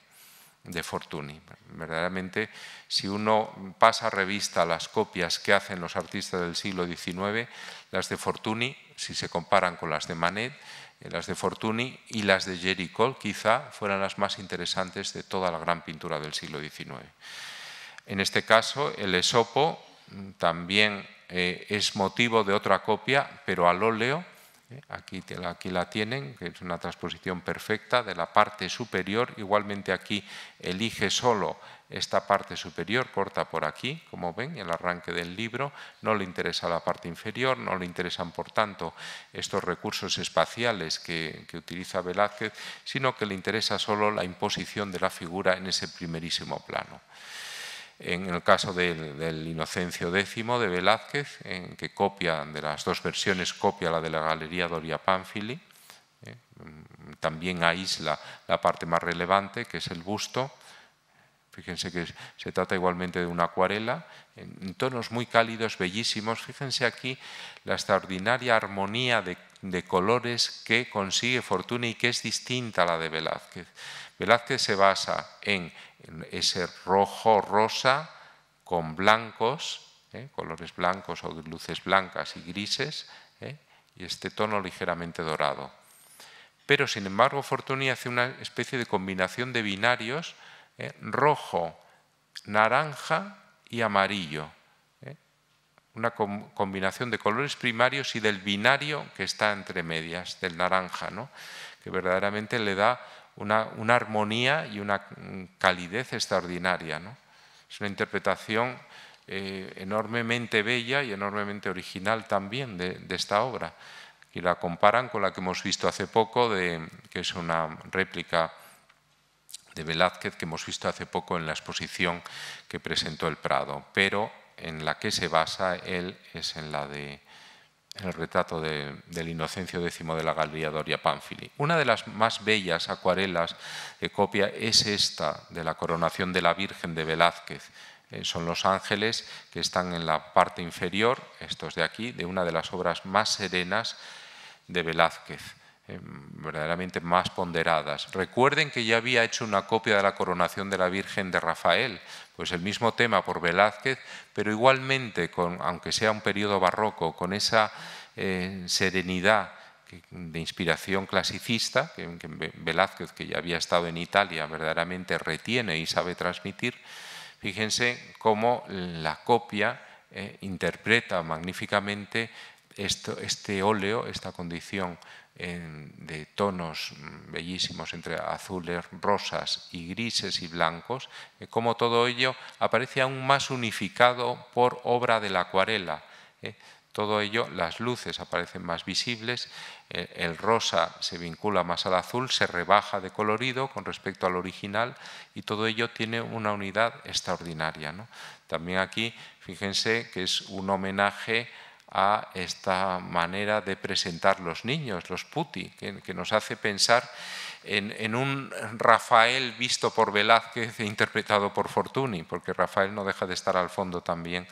[SPEAKER 1] Fortuny. Verdaderamente, si uno pasa a revista las copias que hacen los artistas del siglo XIX, las de Fortuny, si se comparan con las de Manet, eh, las de Fortuny y las de Jericó quizá fueran las más interesantes de toda la gran pintura del siglo XIX. En este caso, el esopo mm, también eh, es motivo de otra copia, pero al óleo, eh, aquí, aquí la tienen, que es una transposición perfecta de la parte superior, igualmente aquí elige solo esta parte superior corta por aquí, como ven, el arranque del libro, no le interesa la parte inferior, no le interesan, por tanto, estos recursos espaciales que, utiliza Velázquez, sino que le interesa solo la imposición de la figura en ese primerísimo plano en el caso del, Inocencio X de Velázquez, en que copia, de las dos versiones, copia la de la Galería Doria Panfili, eh, también aísla la parte más relevante, que es el busto, Fíjense que se trata igualmente de una acuarela, en tonos muy cálidos, bellísimos. Fíjense aquí la extraordinaria armonía de, colores que consigue Fortuny y que es distinta a la de Velázquez. Velázquez se basa en, ese rojo-rosa con blancos, ¿eh? colores blancos o luces blancas y grises, ¿eh? y este tono ligeramente dorado. Pero, sin embargo, Fortuny hace una especie de combinación de binarios ¿eh? rojo, naranja y amarillo. ¿eh? Una combinación de colores primarios y del binario que está entre medias, del naranja, que verdaderamente le da una, armonía y una mm, calidez extraordinaria. Es una interpretación eh, enormemente bella y enormemente original también de, esta obra. Y la comparan con la que hemos visto hace poco, de, que es una réplica de Velázquez que hemos visto hace poco en la exposición que presentó el Prado, pero en la que se basa él es en la de el retrato de, del Inocencio X de la Galería Doria Pánfili. Una de las más bellas acuarelas de copia es esta, de la coronación de la Virgen de Velázquez. Eh, son los ángeles que están en la parte inferior, estos de aquí, de una de las obras más serenas de Velázquez. Em, verdaderamente más ponderadas. Recuerden que ya había hecho una copia de la coronación de la Virgen de Rafael, pues el mismo tema por Velázquez, pero igualmente, con, aunque sea un periodo barroco, con esa eh, serenidad de inspiración clasicista, que, Velázquez, que ya había estado en Italia, verdaderamente retiene y sabe transmitir, fíjense cómo la copia eh, interpreta magníficamente este óleo, esta condición de tonos mm, bellísimos entre azules, rosas y grises y blancos, eh, como todo ello aparece aún más unificado por obra de la acuarela. Eh. Todo ello, las luces aparecen más visibles, eh, el rosa se vincula más al azul, se rebaja de colorido con respecto al original y todo ello tiene una unidad extraordinaria. También aquí, fíjense que es un homenaje a esta manera de presentar los niños, los puti, que, nos hace pensar en, un Rafael visto por Velázquez e interpretado por Fortuny, porque Rafael no deja de estar al fondo también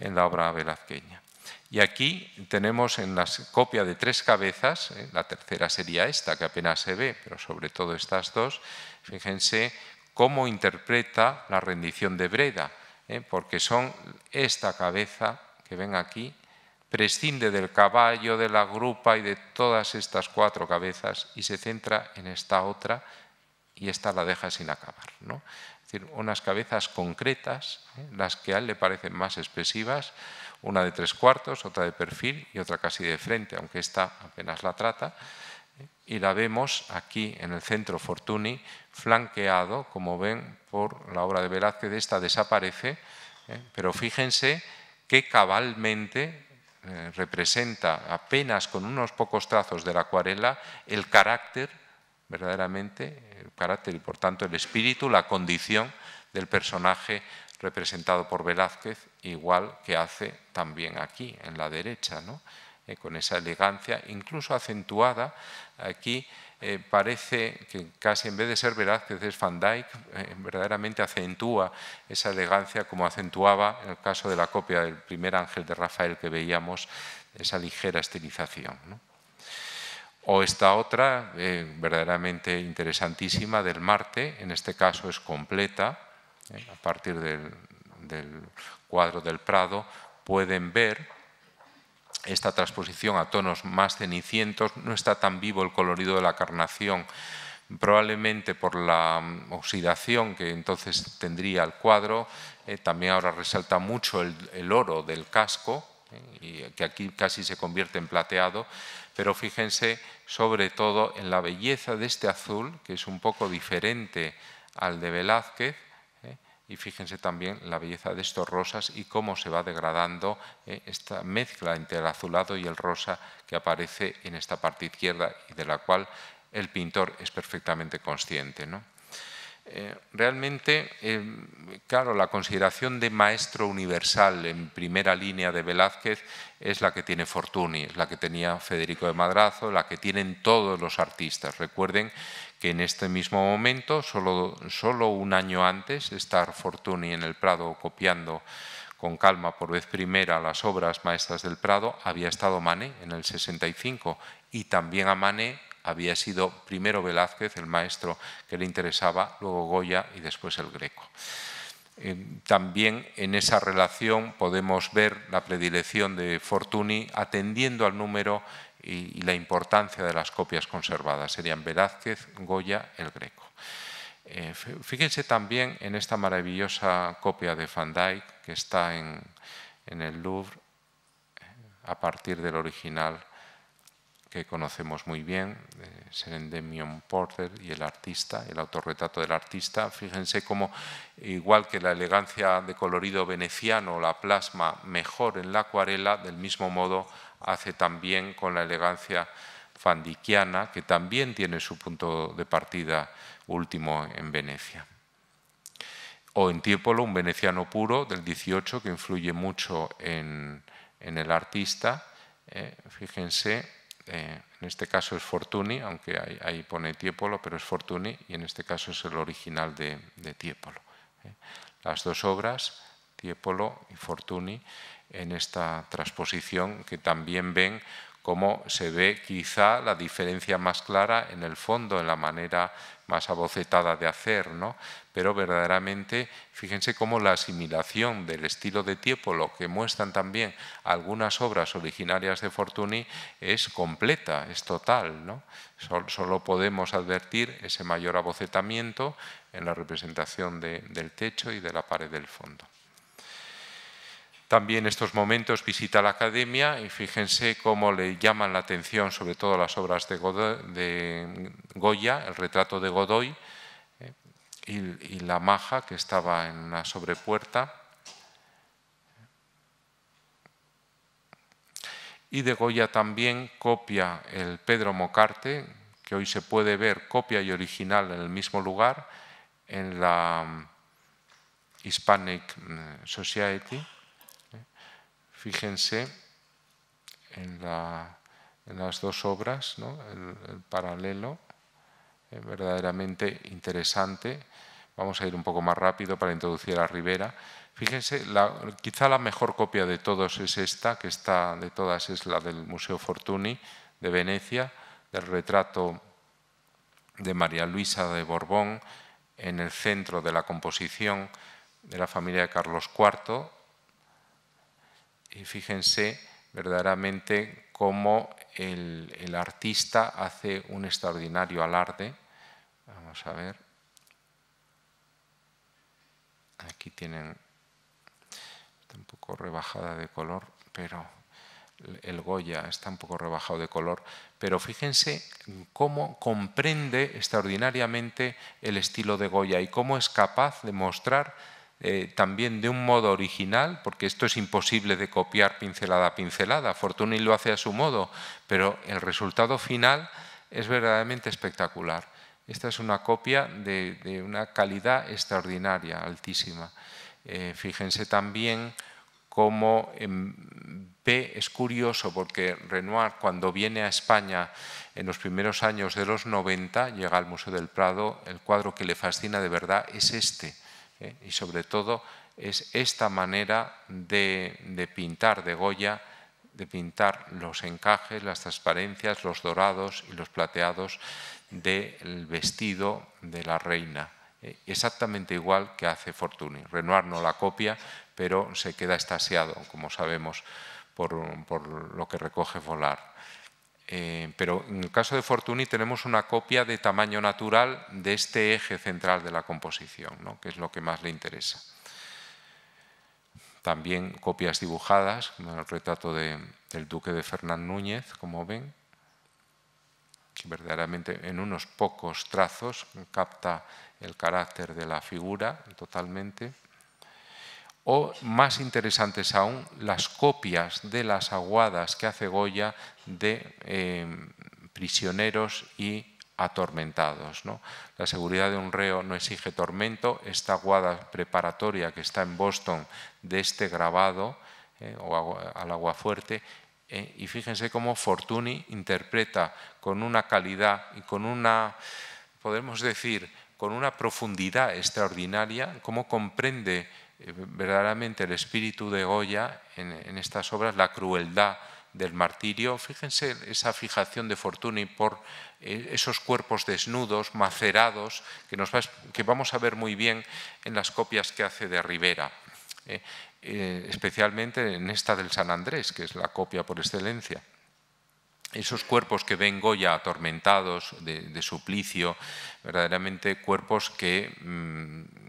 [SPEAKER 1] en la obra velazqueña. Y aquí tenemos en la copia de tres cabezas, ¿eh? la tercera sería esta, que apenas se ve, pero sobre todo estas dos, fíjense cómo interpreta la rendición de Breda, ¿eh? porque son esta cabeza que ven aquí, prescinde del caballo, de la grupa y de todas estas cuatro cabezas y se centra en esta otra y esta la deja sin acabar. Es decir, unas cabezas concretas, ¿eh? las que a él le parecen más expresivas, una de tres cuartos, otra de perfil y otra casi de frente, aunque esta apenas la trata. ¿eh? Y la vemos aquí en el centro Fortuny, flanqueado, como ven, por la obra de Velázquez. Esta desaparece, ¿eh? pero fíjense que cabalmente eh, representa apenas con unos pocos trazos de la acuarela el carácter, verdaderamente, el carácter y por tanto el espíritu, la condición del personaje representado por Velázquez, igual que hace también aquí, en la derecha, ¿no? Eh, con esa elegancia, incluso acentuada aquí eh, parece que casi en vez de ser Velázquez Van Dyck, eh, verdaderamente acentúa esa elegancia como acentuaba en el caso de la copia del primer ángel de Rafael que veíamos, esa ligera estilización. O esta otra, eh, verdaderamente interesantísima, del Marte, en este caso es completa, a partir del cuadro del Prado, pueden ver esta transposición a tonos más cenicientos, no está tan vivo el colorido de la carnación, probablemente por la mm, oxidación que entonces tendría el cuadro, eh, también ahora resalta mucho el, oro del casco, eh, que aquí casi se convierte en plateado, pero fíjense sobre todo en la belleza de este azul, que es un poco diferente al de Velázquez, y fíjense también la belleza de estos rosas y cómo se va degradando eh, esta mezcla entre el azulado y el rosa que aparece en esta parte izquierda y de la cual el pintor es perfectamente consciente. ¿no? Eh, realmente, em, claro, la consideración de maestro universal en primera línea de Velázquez es la que tiene Fortuny, es la que tenía Federico de Madrazo, la que tienen todos los artistas. Recuerden que en este mismo momento, solo, solo un año antes, estar Fortuny en el Prado copiando con calma por vez primera las obras maestras del Prado, había estado Manet en el 65 y también a Manet había sido primero Velázquez, el maestro que le interesaba, luego Goya y después el Greco. Eh, también en esa relación podemos ver la predilección de Fortuny atendiendo al número y, la importancia de las copias conservadas. Serían Velázquez, Goya, el Greco. Eh, fíjense también en esta maravillosa copia de Van Dyck que está en el Louvre eh, a partir del original que conocemos muy bien, eh, Serendemion Porter y el artista, el autorretrato del artista. Fíjense cómo, igual que la elegancia de colorido veneciano la plasma mejor en la acuarela, del mismo modo hace también con la elegancia fandiquiana, que también tiene su punto de partida último en Venecia. O en Tiepolo, un veneciano puro del 18 que influye mucho en, el artista. Eh, fíjense eh, en este caso es Fortuny, aunque ahí, pone Tiepolo, pero es Fortuny y en este caso es el original de, Tiepolo. ¿eh? Las dos obras, Tiepolo y Fortuny, en esta transposición que también ven como se ve quizá la diferencia más clara en el fondo, en la manera más abocetada de hacer, ¿no? Pero verdaderamente, fíjense cómo la asimilación del estilo de Tiepolo, que muestran también algunas obras originarias de Fortuny, es completa, es total, Solo podemos advertir ese mayor abocetamiento en la representación del techo y de la pared del fondo también estos momentos visita la academia y fíjense cómo le llaman la atención sobre todo las obras de, Goya, el retrato de Godoy eh, y, la maja que estaba en la sobrepuerta. Y de Goya también copia el Pedro Mocarte, que hoy se puede ver copia y original en el mismo lugar, en la mm, Hispanic mm, Society Fíjense en, las dos obras el, paralelo, eh, verdaderamente interesante. Vamos a ir un poco más rápido para introducir a Rivera. Fíjense, quizá la mejor copia de todos es esta, que está de todas es la del Museo Fortuny de Venecia, del retrato de María Luisa de Borbón en el centro de la composición de la familia de Carlos IV, y fíjense verdaderamente cómo el, artista hace un extraordinario alarde. Vamos a ver. Aquí tienen, está un poco rebajada de color, pero el Goya está un poco rebajado de color, pero fíjense cómo comprende extraordinariamente el estilo de Goya y cómo es capaz de mostrar eh, también de un modo original, porque esto es imposible de copiar pincelada a pincelada. Fortuny lo hace a su modo, pero el resultado final es verdaderamente espectacular. Esta es una copia de, una calidad extraordinaria, altísima. Eh, fíjense también cómo B em, es curioso, porque Renoir cuando viene a España en los primeros años de los 90, llega al Museo del Prado, el cuadro que le fascina de verdad es este eh, y sobre todo es esta manera de, pintar de Goya, de pintar los encajes, las transparencias, los dorados y los plateados del vestido de la reina. Eh, exactamente igual que hace Fortuny. Renoir no la copia, pero se queda estasiado, como sabemos, por, por lo que recoge Volar. Eh, pero en el caso de Fortuny tenemos una copia de tamaño natural de este eje central de la composición, que es lo que más le interesa. También copias dibujadas, como el retrato del duque de Fernán Núñez, como ven, que verdaderamente en unos pocos trazos capta el carácter de la figura totalmente o, más interesantes aún, las copias de las aguadas que hace Goya de eh, prisioneros y atormentados. La seguridad de un reo no exige tormento. Esta aguada preparatoria que está en Boston de este grabado eh, o al aguafuerte fuerte, eh, y fíjense cómo Fortuny interpreta con una calidad y con una, podemos decir, con una profundidad extraordinaria, cómo comprende eh, verdaderamente el espíritu de Goya en, estas obras, la crueldad del martirio. Fíjense esa fijación de Fortuny por eh, esos cuerpos desnudos, macerados, que, nos vamos a ver muy bien en las copias que hace de Rivera. Eh, especialmente en esta del San Andrés, que es la copia por excelencia. Esos cuerpos que ven Goya atormentados de, suplicio, verdaderamente cuerpos que mm,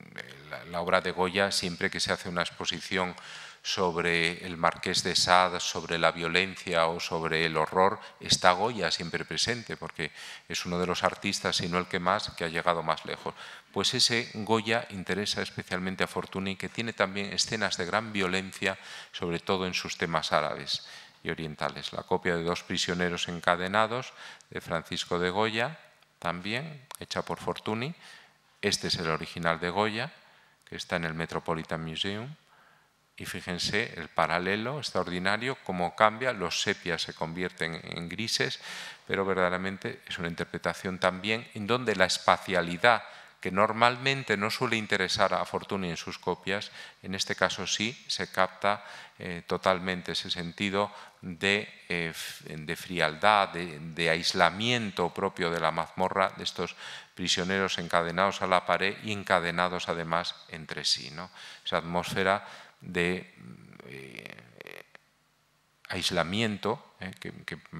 [SPEAKER 1] la, obra de Goya, siempre que se hace una exposición sobre el marqués de Sade, sobre la violencia o sobre el horror, está Goya siempre presente, porque es uno de los artistas, si no el que más, que ha llegado más lejos. Pues ese Goya interesa especialmente a Fortuny, que tiene también escenas de gran violencia, sobre todo en sus temas árabes y orientales. La copia de Dos prisioneros encadenados, de Francisco de Goya, también, hecha por Fortuny. Este es el original de Goya, está en el Metropolitan Museum. Y fíjense el paralelo extraordinario, cómo cambia, los sepias se convierten en grises, pero verdaderamente es una interpretación también en donde la espacialidad, que normalmente no suele interesar a Fortuny en sus copias, en este caso sí se capta eh, totalmente ese sentido de, eh, de frialdad, de, de aislamiento propio de la mazmorra de estos prisioneros encadenados a la pared y encadenados además entre sí. ¿no? Esa atmósfera de eh, aislamiento ¿eh? que,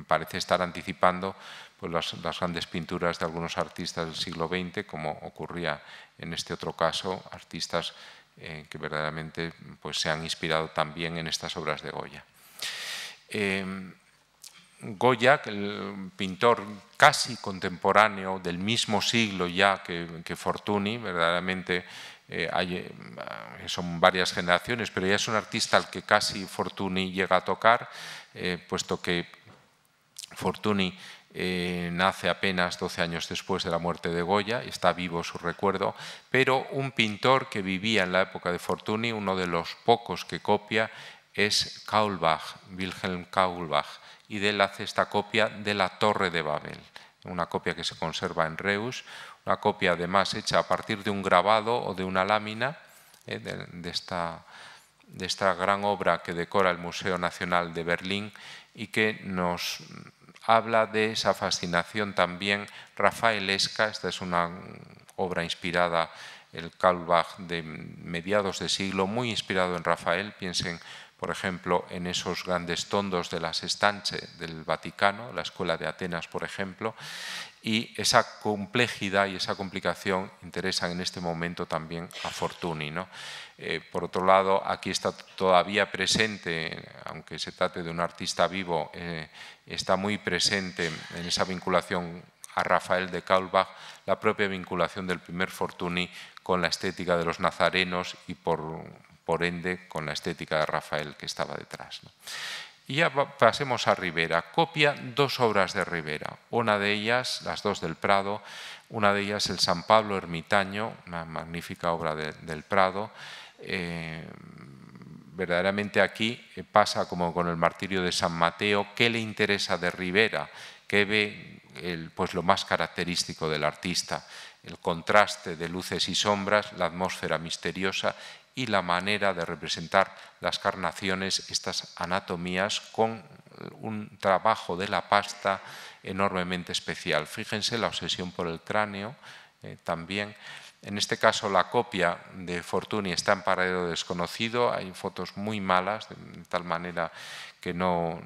[SPEAKER 1] parece estar anticipando pues, las, grandes pinturas de algunos artistas del siglo XX, como ocurría en este otro caso, artistas eh, que verdaderamente pues, se han inspirado también en estas obras de Goya. Goya, el pintor casi contemporáneo del mismo siglo ya que, Fortuny, verdaderamente eh, hay, eh, son varias generaciones, pero ya es un artista al que casi Fortuny llega a tocar, eh, puesto que Fortuny nace apenas 12 años después de la muerte de Goya, y está vivo su recuerdo, pero un pintor que vivía en la época de Fortuny, uno de los pocos que copia, es Kaulbach, Wilhelm Kaulbach y de él hace esta copia de la Torre de Babel, una copia que se conserva en Reus, una copia además hecha a partir de un grabado o de una lámina eh, de, esta, de esta gran obra que decora el Museo Nacional de Berlín y que nos habla de esa fascinación también rafaelesca, esta es una obra inspirada el Kalbach de mediados de siglo, muy inspirado en Rafael. Piensen por ejemplo, en esos grandes tondos de las estanches del Vaticano, la Escuela de Atenas, por ejemplo, y esa complejidad y esa complicación interesan en este momento también a Fortuny. ¿no? Eh, por otro lado, aquí está todavía presente, aunque se trate de un artista vivo, eh, está muy presente en esa vinculación a Rafael de Kaulbach la propia vinculación del primer Fortuny con la estética de los nazarenos y por por ende con la estética de Rafael que estaba detrás. Y ya pasemos a Rivera. Copia dos obras de Rivera, una de ellas, las dos del Prado, una de ellas el San Pablo Ermitaño, una magnífica obra del Prado. Eh, verdaderamente aquí eh, pasa como con el martirio de San Mateo, ¿qué le interesa de Rivera? ¿Qué ve el, pues lo más característico del artista? el contraste de luces y sombras, la atmósfera misteriosa y la manera de representar las carnaciones, estas anatomías, con un trabajo de la pasta enormemente especial. Fíjense la obsesión por el cráneo eh, también. En este caso la copia de Fortuny está en paradero desconocido, hay fotos muy malas, de tal manera que no,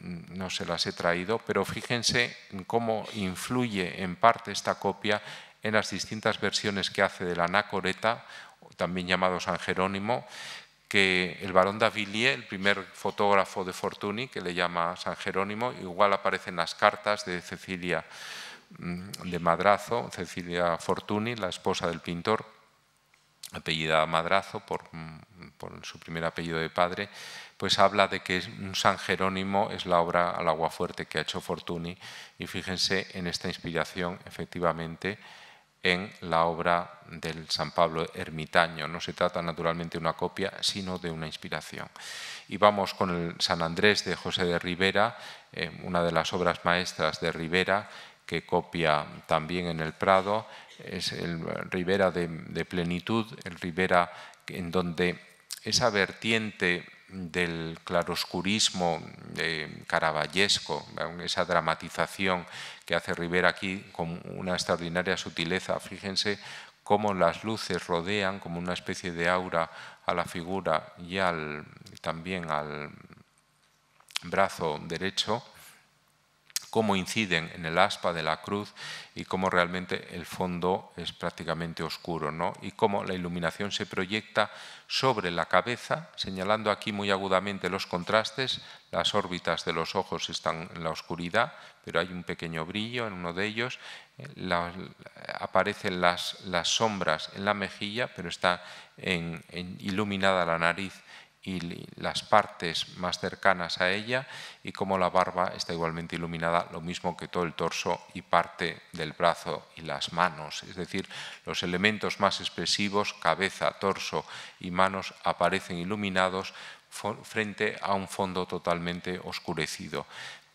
[SPEAKER 1] no se las he traído, pero fíjense cómo influye en parte esta copia en las distintas versiones que hace de la anacoreta, también llamado San Jerónimo, que el barón d'Avillier el primer fotógrafo de Fortuny, que le llama San Jerónimo, igual aparece en las cartas de Cecilia mm, de Madrazo, Cecilia Fortuny, la esposa del pintor, apellida Madrazo mm, por, su primer apellido de padre, pues habla de que San Jerónimo es la obra al agua fuerte que ha hecho Fortuny y fíjense en esta inspiración efectivamente en la obra del San Pablo ermitaño. No se trata naturalmente de una copia, sino de una inspiración. Y vamos con el San Andrés de José de Rivera, eh, una de las obras maestras de Rivera, que copia también en el Prado. Es el Rivera de, de plenitud, el Rivera en donde esa vertiente del claroscurismo de eh, caraballesco, esa dramatización que hace Rivera aquí con una extraordinaria sutileza. Fíjense cómo las luces rodean como una especie de aura a la figura y también al brazo derecho cómo inciden en el aspa de la cruz y cómo realmente el fondo es prácticamente oscuro, ¿no? y cómo la iluminación se proyecta sobre la cabeza, señalando aquí muy agudamente los contrastes, las órbitas de los ojos están en la oscuridad, pero hay un pequeño brillo en uno de ellos, aparecen las, sombras en la mejilla, pero está en iluminada la nariz y las partes más cercanas a ella y como la barba está igualmente iluminada, lo mismo que todo el torso y parte del brazo y las manos. Es decir, los elementos más expresivos, cabeza, torso y manos, aparecen iluminados frente a un fondo totalmente oscurecido.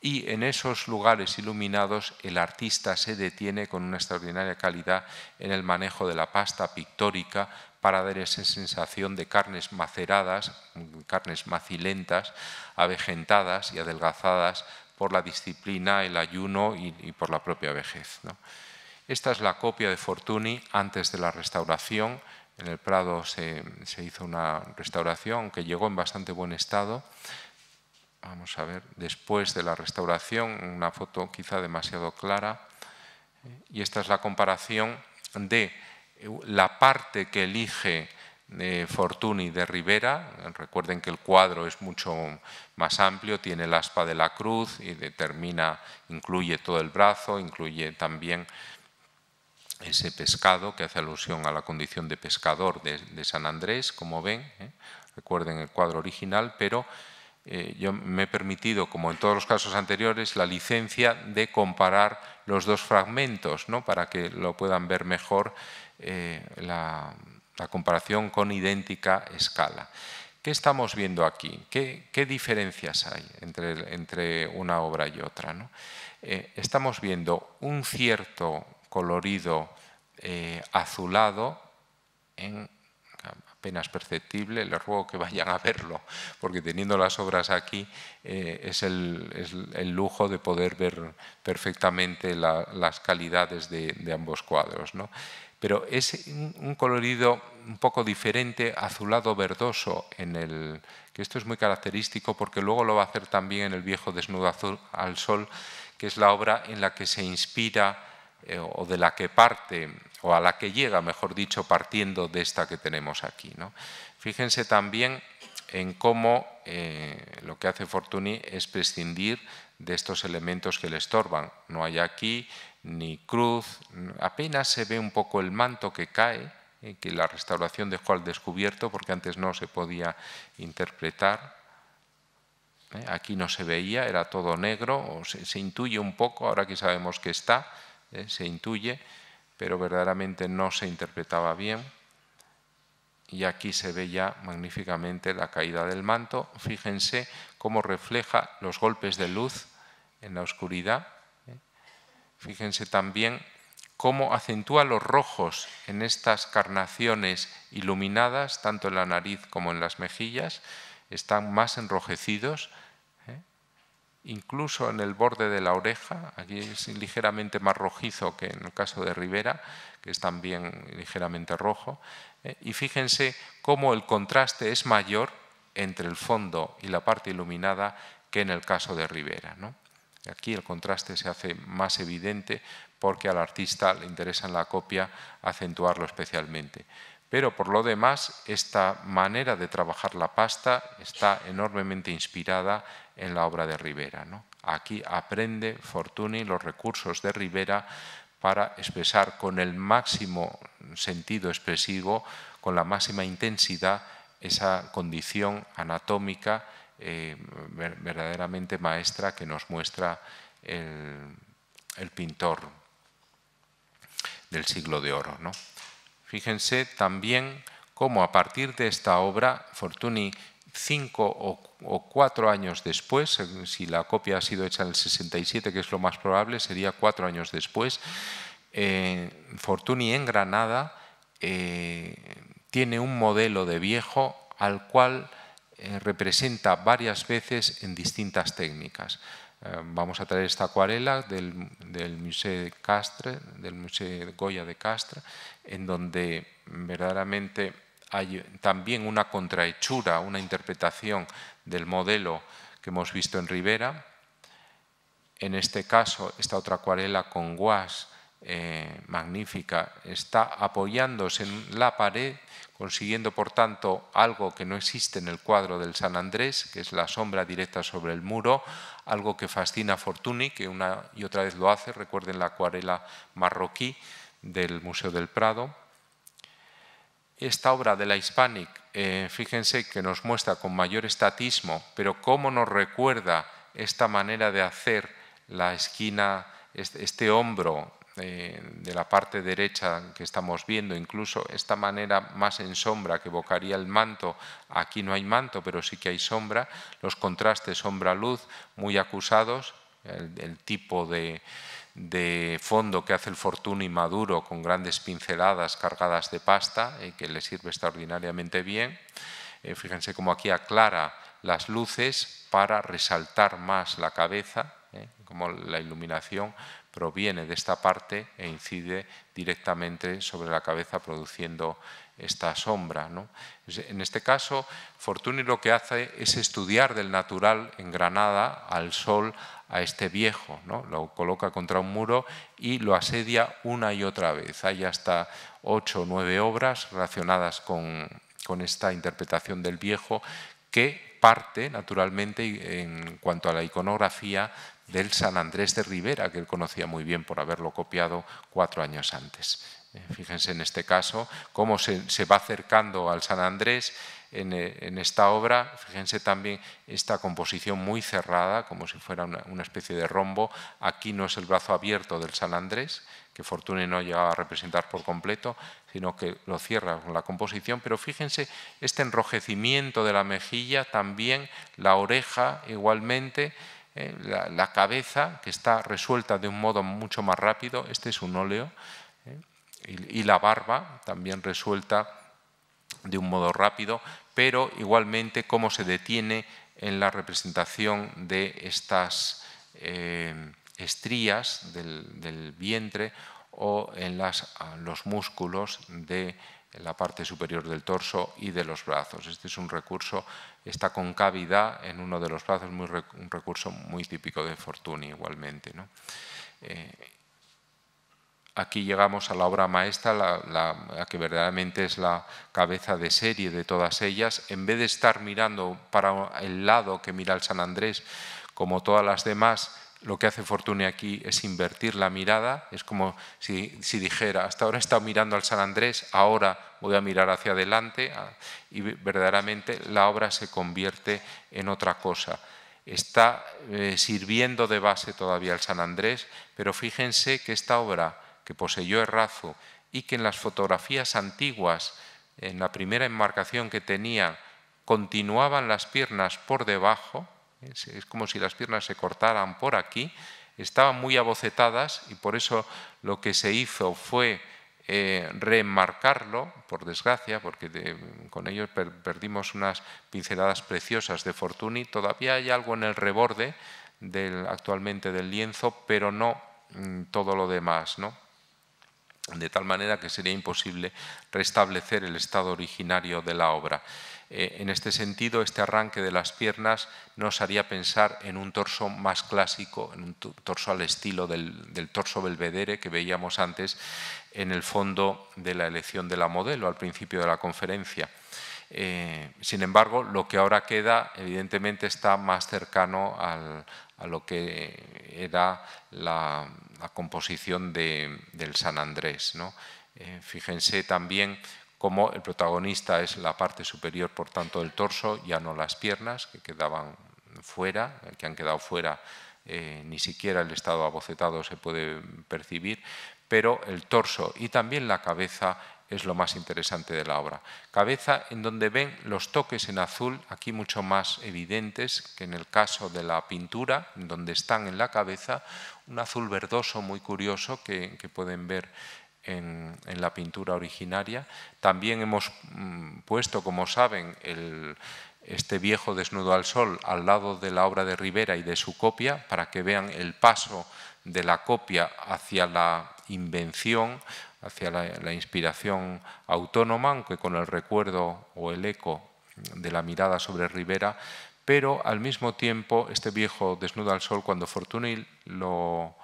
[SPEAKER 1] Y en esos lugares iluminados el artista se detiene con una extraordinaria calidad en el manejo de la pasta pictórica para dar esa sensación de carnes maceradas, carnes macilentas, avejentadas y adelgazadas por la disciplina, el ayuno y, por la propia vejez. Esta es la copia de Fortuny antes de la restauración. En el Prado se, se hizo una restauración que llegó en bastante buen estado. Vamos a ver, después de la restauración, una foto quizá demasiado clara. Y esta es la comparación de la parte que elige de eh, Fortuny de Rivera. Recuerden que el cuadro es mucho más amplio, tiene el aspa de la cruz y determina, incluye todo el brazo, incluye también ese pescado que hace alusión a la condición de pescador de, San Andrés, como ven, ¿eh? recuerden el cuadro original, pero eh, yo me he permitido, como en todos los casos anteriores, la licencia de comparar los dos fragmentos, ¿no? para que lo puedan ver mejor eh, la, comparación con idéntica escala. ¿Qué estamos viendo aquí? ¿Qué, diferencias hay entre, entre, una obra y otra? ¿no? Eh, estamos viendo un cierto colorido eh, azulado en apenas perceptible, les ruego que vayan a verlo, porque teniendo las obras aquí es, el, lujo de poder ver perfectamente las calidades de, ambos cuadros. ¿no? pero es un colorido un poco diferente, azulado verdoso, en el, que esto es muy característico porque luego lo va a hacer también en El viejo desnudo azul, al sol, que es la obra en la que se inspira eh, o de la que parte, o a la que llega, mejor dicho, partiendo de esta que tenemos aquí. Fíjense también en cómo eh, lo que hace Fortuny es prescindir de estos elementos que le estorban. No hay aquí ni cruz, apenas se ve un poco el manto que cae, eh, que la restauración dejó al descubierto porque antes no se podía interpretar. Eh, aquí no se veía, era todo negro, o se, intuye un poco, ahora que sabemos que está, eh, se intuye, pero verdaderamente no se interpretaba bien. Y aquí se ve ya magníficamente la caída del manto. Fíjense cómo refleja los golpes de luz en la oscuridad Fíjense también cómo acentúa los rojos en estas carnaciones iluminadas, tanto en la nariz como en las mejillas, están más enrojecidos, ¿eh? incluso en el borde de la oreja, aquí es ligeramente más rojizo que en el caso de Rivera, que es también ligeramente rojo, ¿eh? y fíjense cómo el contraste es mayor entre el fondo y la parte iluminada que en el caso de Rivera. ¿no? Aquí el contraste se hace más evidente porque al artista le interesa en la copia acentuarlo especialmente. Pero por lo demás, esta manera de trabajar la pasta está enormemente inspirada en la obra de Rivera. Aquí aprende Fortuny los recursos de Rivera para expresar con el máximo sentido expresivo, con la máxima intensidad, esa condición anatómica eh, verdaderamente maestra que nos muestra el, pintor del siglo de oro. ¿no? Fíjense también cómo a partir de esta obra, Fortuny cinco o, cuatro años después, eh, si la copia ha sido hecha en el 67, que es lo más probable, sería cuatro años después, eh, Fortuny en Granada eh, tiene un modelo de viejo al cual eh, representa varias veces en distintas técnicas. Eh, vamos a traer esta acuarela del, Museo de Castre, del Museo Goya de Castre, en donde verdaderamente hay también una contrahechura, una interpretación del modelo que hemos visto en Rivera. En este caso, esta otra acuarela con guas eh, magnífica está apoyándose en la pared consiguiendo por tanto algo que no existe en el cuadro del San Andrés, que es la sombra directa sobre el muro, algo que fascina a Fortuny, que una y otra vez lo hace, recuerden la acuarela marroquí del Museo del Prado. Esta obra de la Hispanic, eh, fíjense que nos muestra con mayor estatismo, pero cómo nos recuerda esta manera de hacer la esquina, este, este hombro eh, de la parte derecha que estamos viendo, incluso esta manera más en sombra que evocaría el manto, aquí no hay manto, pero sí que hay sombra, los contrastes sombra-luz muy acusados, el, tipo de, fondo que hace el Fortuny Maduro con grandes pinceladas cargadas de pasta, eh, que le sirve extraordinariamente bien. Eh, fíjense cómo aquí aclara las luces para resaltar más la cabeza, como la iluminación proviene de esta parte e incide directamente sobre la cabeza produciendo esta sombra. En este caso, Fortuny lo que hace es estudiar del natural en Granada al sol a este viejo, ¿no? lo coloca contra un muro y lo asedia una y otra vez. Hay hasta ocho o nueve obras relacionadas con esta interpretación del viejo que parte, naturalmente, en cuanto a la iconografía, del San Andrés de Rivera, que él conocía muy bien por haberlo copiado cuatro años antes. Eh, fíjense en este caso cómo se, va acercando al San Andrés eh, en, esta obra. Fíjense también esta composición muy cerrada, como si fuera una, especie de rombo. Aquí no es el brazo abierto del San Andrés, que Fortuny no llegaba a representar por completo, sino que lo cierra con la composición. Pero fíjense este enrojecimiento de la mejilla, también la oreja igualmente, la, cabeza, que está resuelta de un modo mucho más rápido, este es un óleo, ¿eh? y, la barba, también resuelta de un modo rápido, pero igualmente cómo se detiene en la representación de estas eh, estrías del, vientre o en los músculos de la parte superior del torso y de los brazos. Este es un recurso esta concavidad en uno de los plazos, un recurso muy típico de Fortuny igualmente. Eh, aquí llegamos a la obra maestra, la, que verdaderamente es la cabeza de serie de todas ellas, en vez de estar mirando para el lado que mira el San Andrés, como todas las demás, lo que hace Fortune aquí es invertir la mirada, es como si, dijera, hasta ahora he estado mirando al San Andrés, ahora voy a mirar hacia adelante ah, y verdaderamente la obra se convierte en otra cosa. Está eh, sirviendo de base todavía el San Andrés, pero fíjense que esta obra que poseyó Errazo y que en las fotografías antiguas, en la primera enmarcación que tenía, continuaban las piernas por debajo, es, como si las piernas se cortaran por aquí, estaban muy abocetadas y por eso lo que se hizo fue eh, remarcarlo, por desgracia, porque con ello perdimos unas pinceladas preciosas de Fortuny. Todavía hay algo en el reborde actualmente del lienzo, pero no mm, todo lo demás, de tal manera que sería imposible restablecer el estado originario de la obra. Eh, en este sentido, este arranque de las piernas nos haría pensar en un torso más clásico, en un torso al estilo del, torso belvedere que veíamos antes en el fondo de la elección de la modelo al principio de la conferencia. Eh, sin embargo, lo que ahora queda, evidentemente, está más cercano a lo que era la, composición de, del San Andrés. Eh, fíjense también como el protagonista es la parte superior, por tanto, del torso, ya no las piernas, que quedaban fuera, que han quedado fuera, eh, ni siquiera el estado abocetado se puede percibir, pero el torso y también la cabeza es lo más interesante de la obra. Cabeza en donde ven los toques en azul, aquí mucho más evidentes que en el caso de la pintura, donde están en la cabeza, un azul verdoso muy curioso que pueden ver en, la pintura originaria. También hemos mm, puesto, como saben, este viejo desnudo al sol al lado de la obra de Rivera y de su copia, para que vean el paso de la copia hacia la invención, hacia la, inspiración autónoma, aunque con el recuerdo o el eco de la mirada sobre Rivera, pero al mismo tiempo este viejo desnudo al sol, cuando Fortuny lo,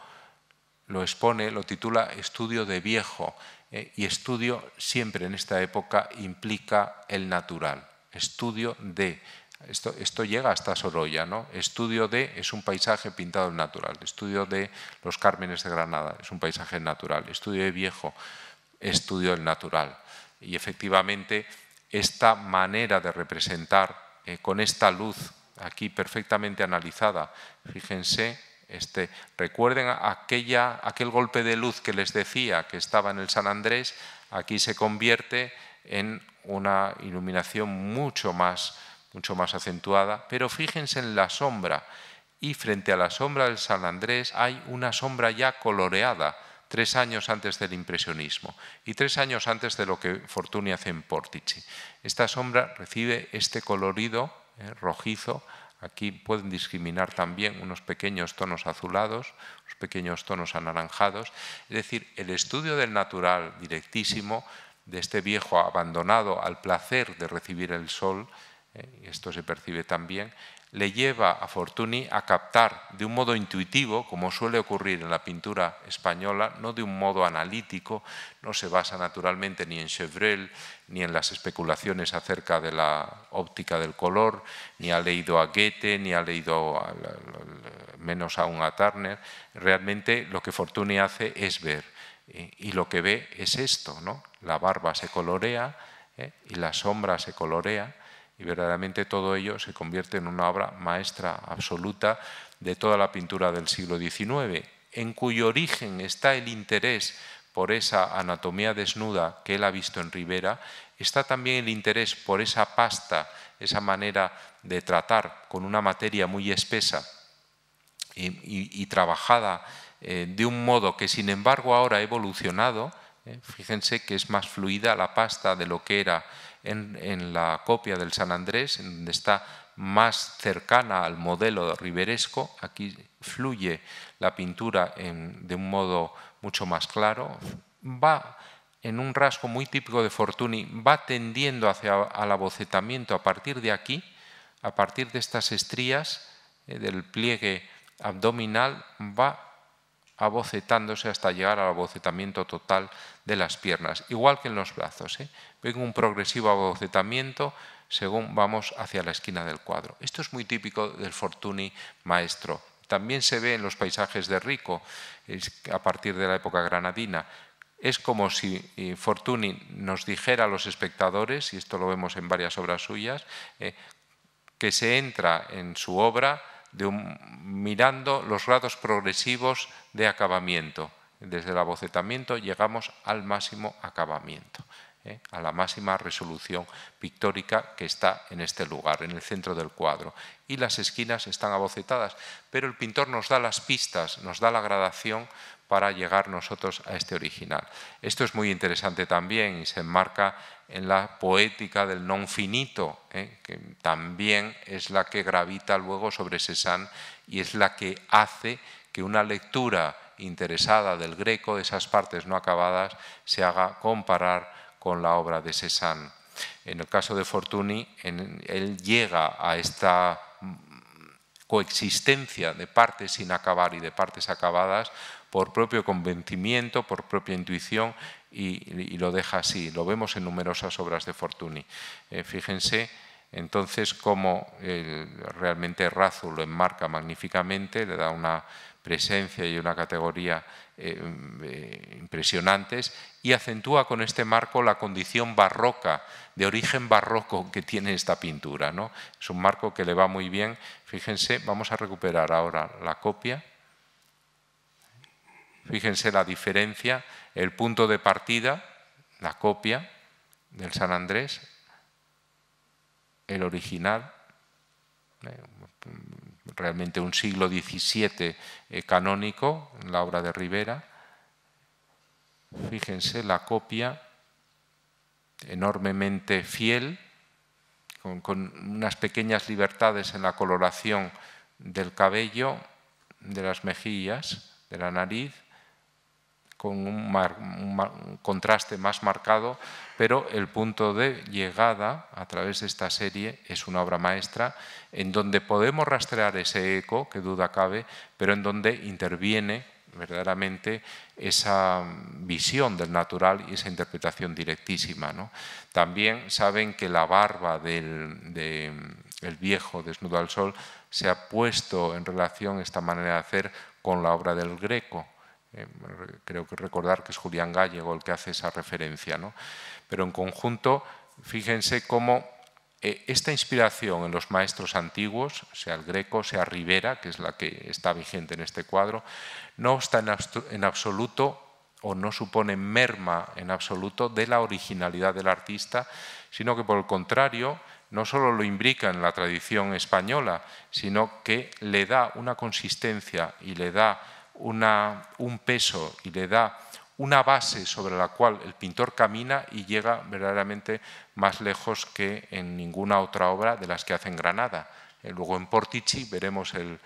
[SPEAKER 1] lo expone, lo titula Estudio de viejo, eh, y estudio siempre en esta época implica el natural, estudio de. Esto, esto llega hasta Sorolla, ¿no? Estudio de es un paisaje pintado en natural, estudio de los Cármenes de Granada es un paisaje natural, estudio de viejo, estudio del natural. Y efectivamente esta manera de representar eh, con esta luz aquí perfectamente analizada, fíjense este, recuerden aquel golpe de luz que les decía que estaba en el San Andrés, aquí se convierte en una iluminación mucho más, mucho más acentuada, pero fíjense en la sombra y frente a la sombra del San Andrés hay una sombra ya coloreada, tres años antes del impresionismo y tres años antes de lo que Fortuny hace en Portici. Esta sombra recibe este colorido eh, rojizo Aquí pueden discriminar también unos pequeños tonos azulados, unos pequeños tonos anaranjados. Es decir, el estudio del natural directísimo, de este viejo abandonado al placer de recibir el sol, eh, esto se percibe también, le lleva a Fortuny a captar de un modo intuitivo, como suele ocurrir en la pintura española, no de un modo analítico, no se basa naturalmente ni en Chevreul, ni en las especulaciones acerca de la óptica del color, ni ha leído a Goethe, ni ha leído menos aún a Turner. Realmente lo que Fortuny hace es ver, y lo que ve es esto, La barba se colorea ¿eh? y la sombra se colorea, y verdaderamente todo ello se convierte en una obra maestra absoluta de toda la pintura del siglo XIX, en cuyo origen está el interés por esa anatomía desnuda que él ha visto en Rivera, está también el interés por esa pasta, esa manera de tratar con una materia muy espesa y, trabajada eh, de un modo que sin embargo ahora ha evolucionado. Eh, fíjense que es más fluida la pasta de lo que era en, la copia del San Andrés, en donde está más cercana al modelo Riberesco, Aquí fluye la pintura de un modo mucho más claro. Va en un rasgo muy típico de Fortuny, va tendiendo hacia el abocetamiento a partir de aquí, a partir de estas estrías eh, del pliegue abdominal, va abocetándose hasta llegar al abocetamiento total de las piernas, igual que en los brazos. ¿eh? Ven un progresivo abocetamiento según vamos hacia la esquina del cuadro. Esto es muy típico del Fortuny maestro. También se ve en los paisajes de Rico, a partir de la época granadina. Es como si eh, Fortuny nos dijera a los espectadores, y esto lo vemos en varias obras suyas, eh, que se entra en su obra mirando los grados progresivos de acabamiento. Desde el abocetamiento llegamos al máximo acabamiento, ¿eh? a la máxima resolución pictórica que está en este lugar, en el centro del cuadro. Y las esquinas están abocetadas, pero el pintor nos da las pistas, nos da la gradación para llegar nosotros a este original. Esto es muy interesante también y se enmarca en la poética del non finito, ¿eh? que también es la que gravita luego sobre Cézanne y es la que hace que una lectura interesada del greco, de esas partes no acabadas, se haga comparar con la obra de Cézanne. En el caso de Fortuny, él llega a esta coexistencia de partes sin acabar y de partes acabadas por propio convencimiento, por propia intuición y, lo deja así. Lo vemos en numerosas obras de Fortuny. Eh, fíjense entonces cómo realmente Razu lo enmarca magníficamente, le da una presencia y una categoría eh, eh, impresionantes y acentúa con este marco la condición barroca, de origen barroco que tiene esta pintura. ¿no? Es un marco que le va muy bien. Fíjense, vamos a recuperar ahora la copia. Fíjense la diferencia, el punto de partida, la copia del San Andrés, el original, eh, realmente un siglo XVII eh, canónico, la obra de Rivera. Fíjense la copia enormemente fiel, con, con unas pequeñas libertades en la coloración del cabello, de las mejillas, de la nariz, con un, contraste más marcado, pero el punto de llegada a través de esta serie es una obra maestra en donde podemos rastrear ese eco, que duda cabe, pero en donde interviene verdaderamente esa visión del natural y esa interpretación directísima. También saben que la barba del viejo desnudo al sol se ha puesto en relación esta manera de hacer con la obra del greco, eh, creo que recordar que es Julián Gallego el que hace esa referencia. Pero en conjunto, fíjense cómo eh, esta inspiración en los maestros antiguos, sea el Greco, sea Rivera, que es la que está vigente en este cuadro, no está en, en absoluto o no supone merma en absoluto de la originalidad del artista, sino que por el contrario, no solo lo imbrica en la tradición española, sino que le da una consistencia y le da un peso y le da una base sobre la cual el pintor camina y llega verdaderamente más lejos que en ninguna otra obra de las que hace en Granada. Eh, luego en Portici veremos el,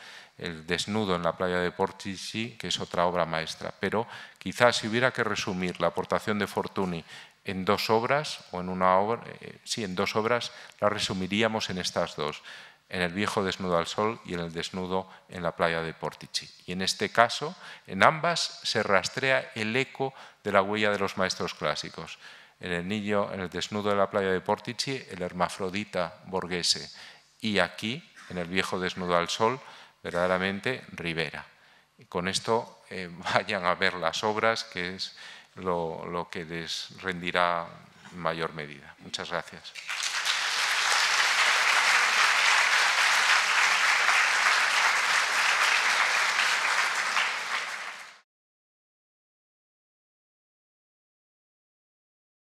[SPEAKER 1] desnudo en la playa de Portici, que es otra obra maestra. Pero quizás si hubiera que resumir la aportación de Fortuny en dos obras, o en una obra, eh, sí, en dos obras, la resumiríamos en estas dos en el viejo desnudo al sol y en el desnudo en la playa de Portici. Y en este caso, en ambas se rastrea el eco de la huella de los maestros clásicos. En el niño, en el desnudo de la playa de Portici, el hermafrodita borghese. Y aquí, en el viejo desnudo al sol, verdaderamente Rivera. con esto eh, vayan a ver las obras, que es lo, que les rendirá mayor medida. Muchas gracias.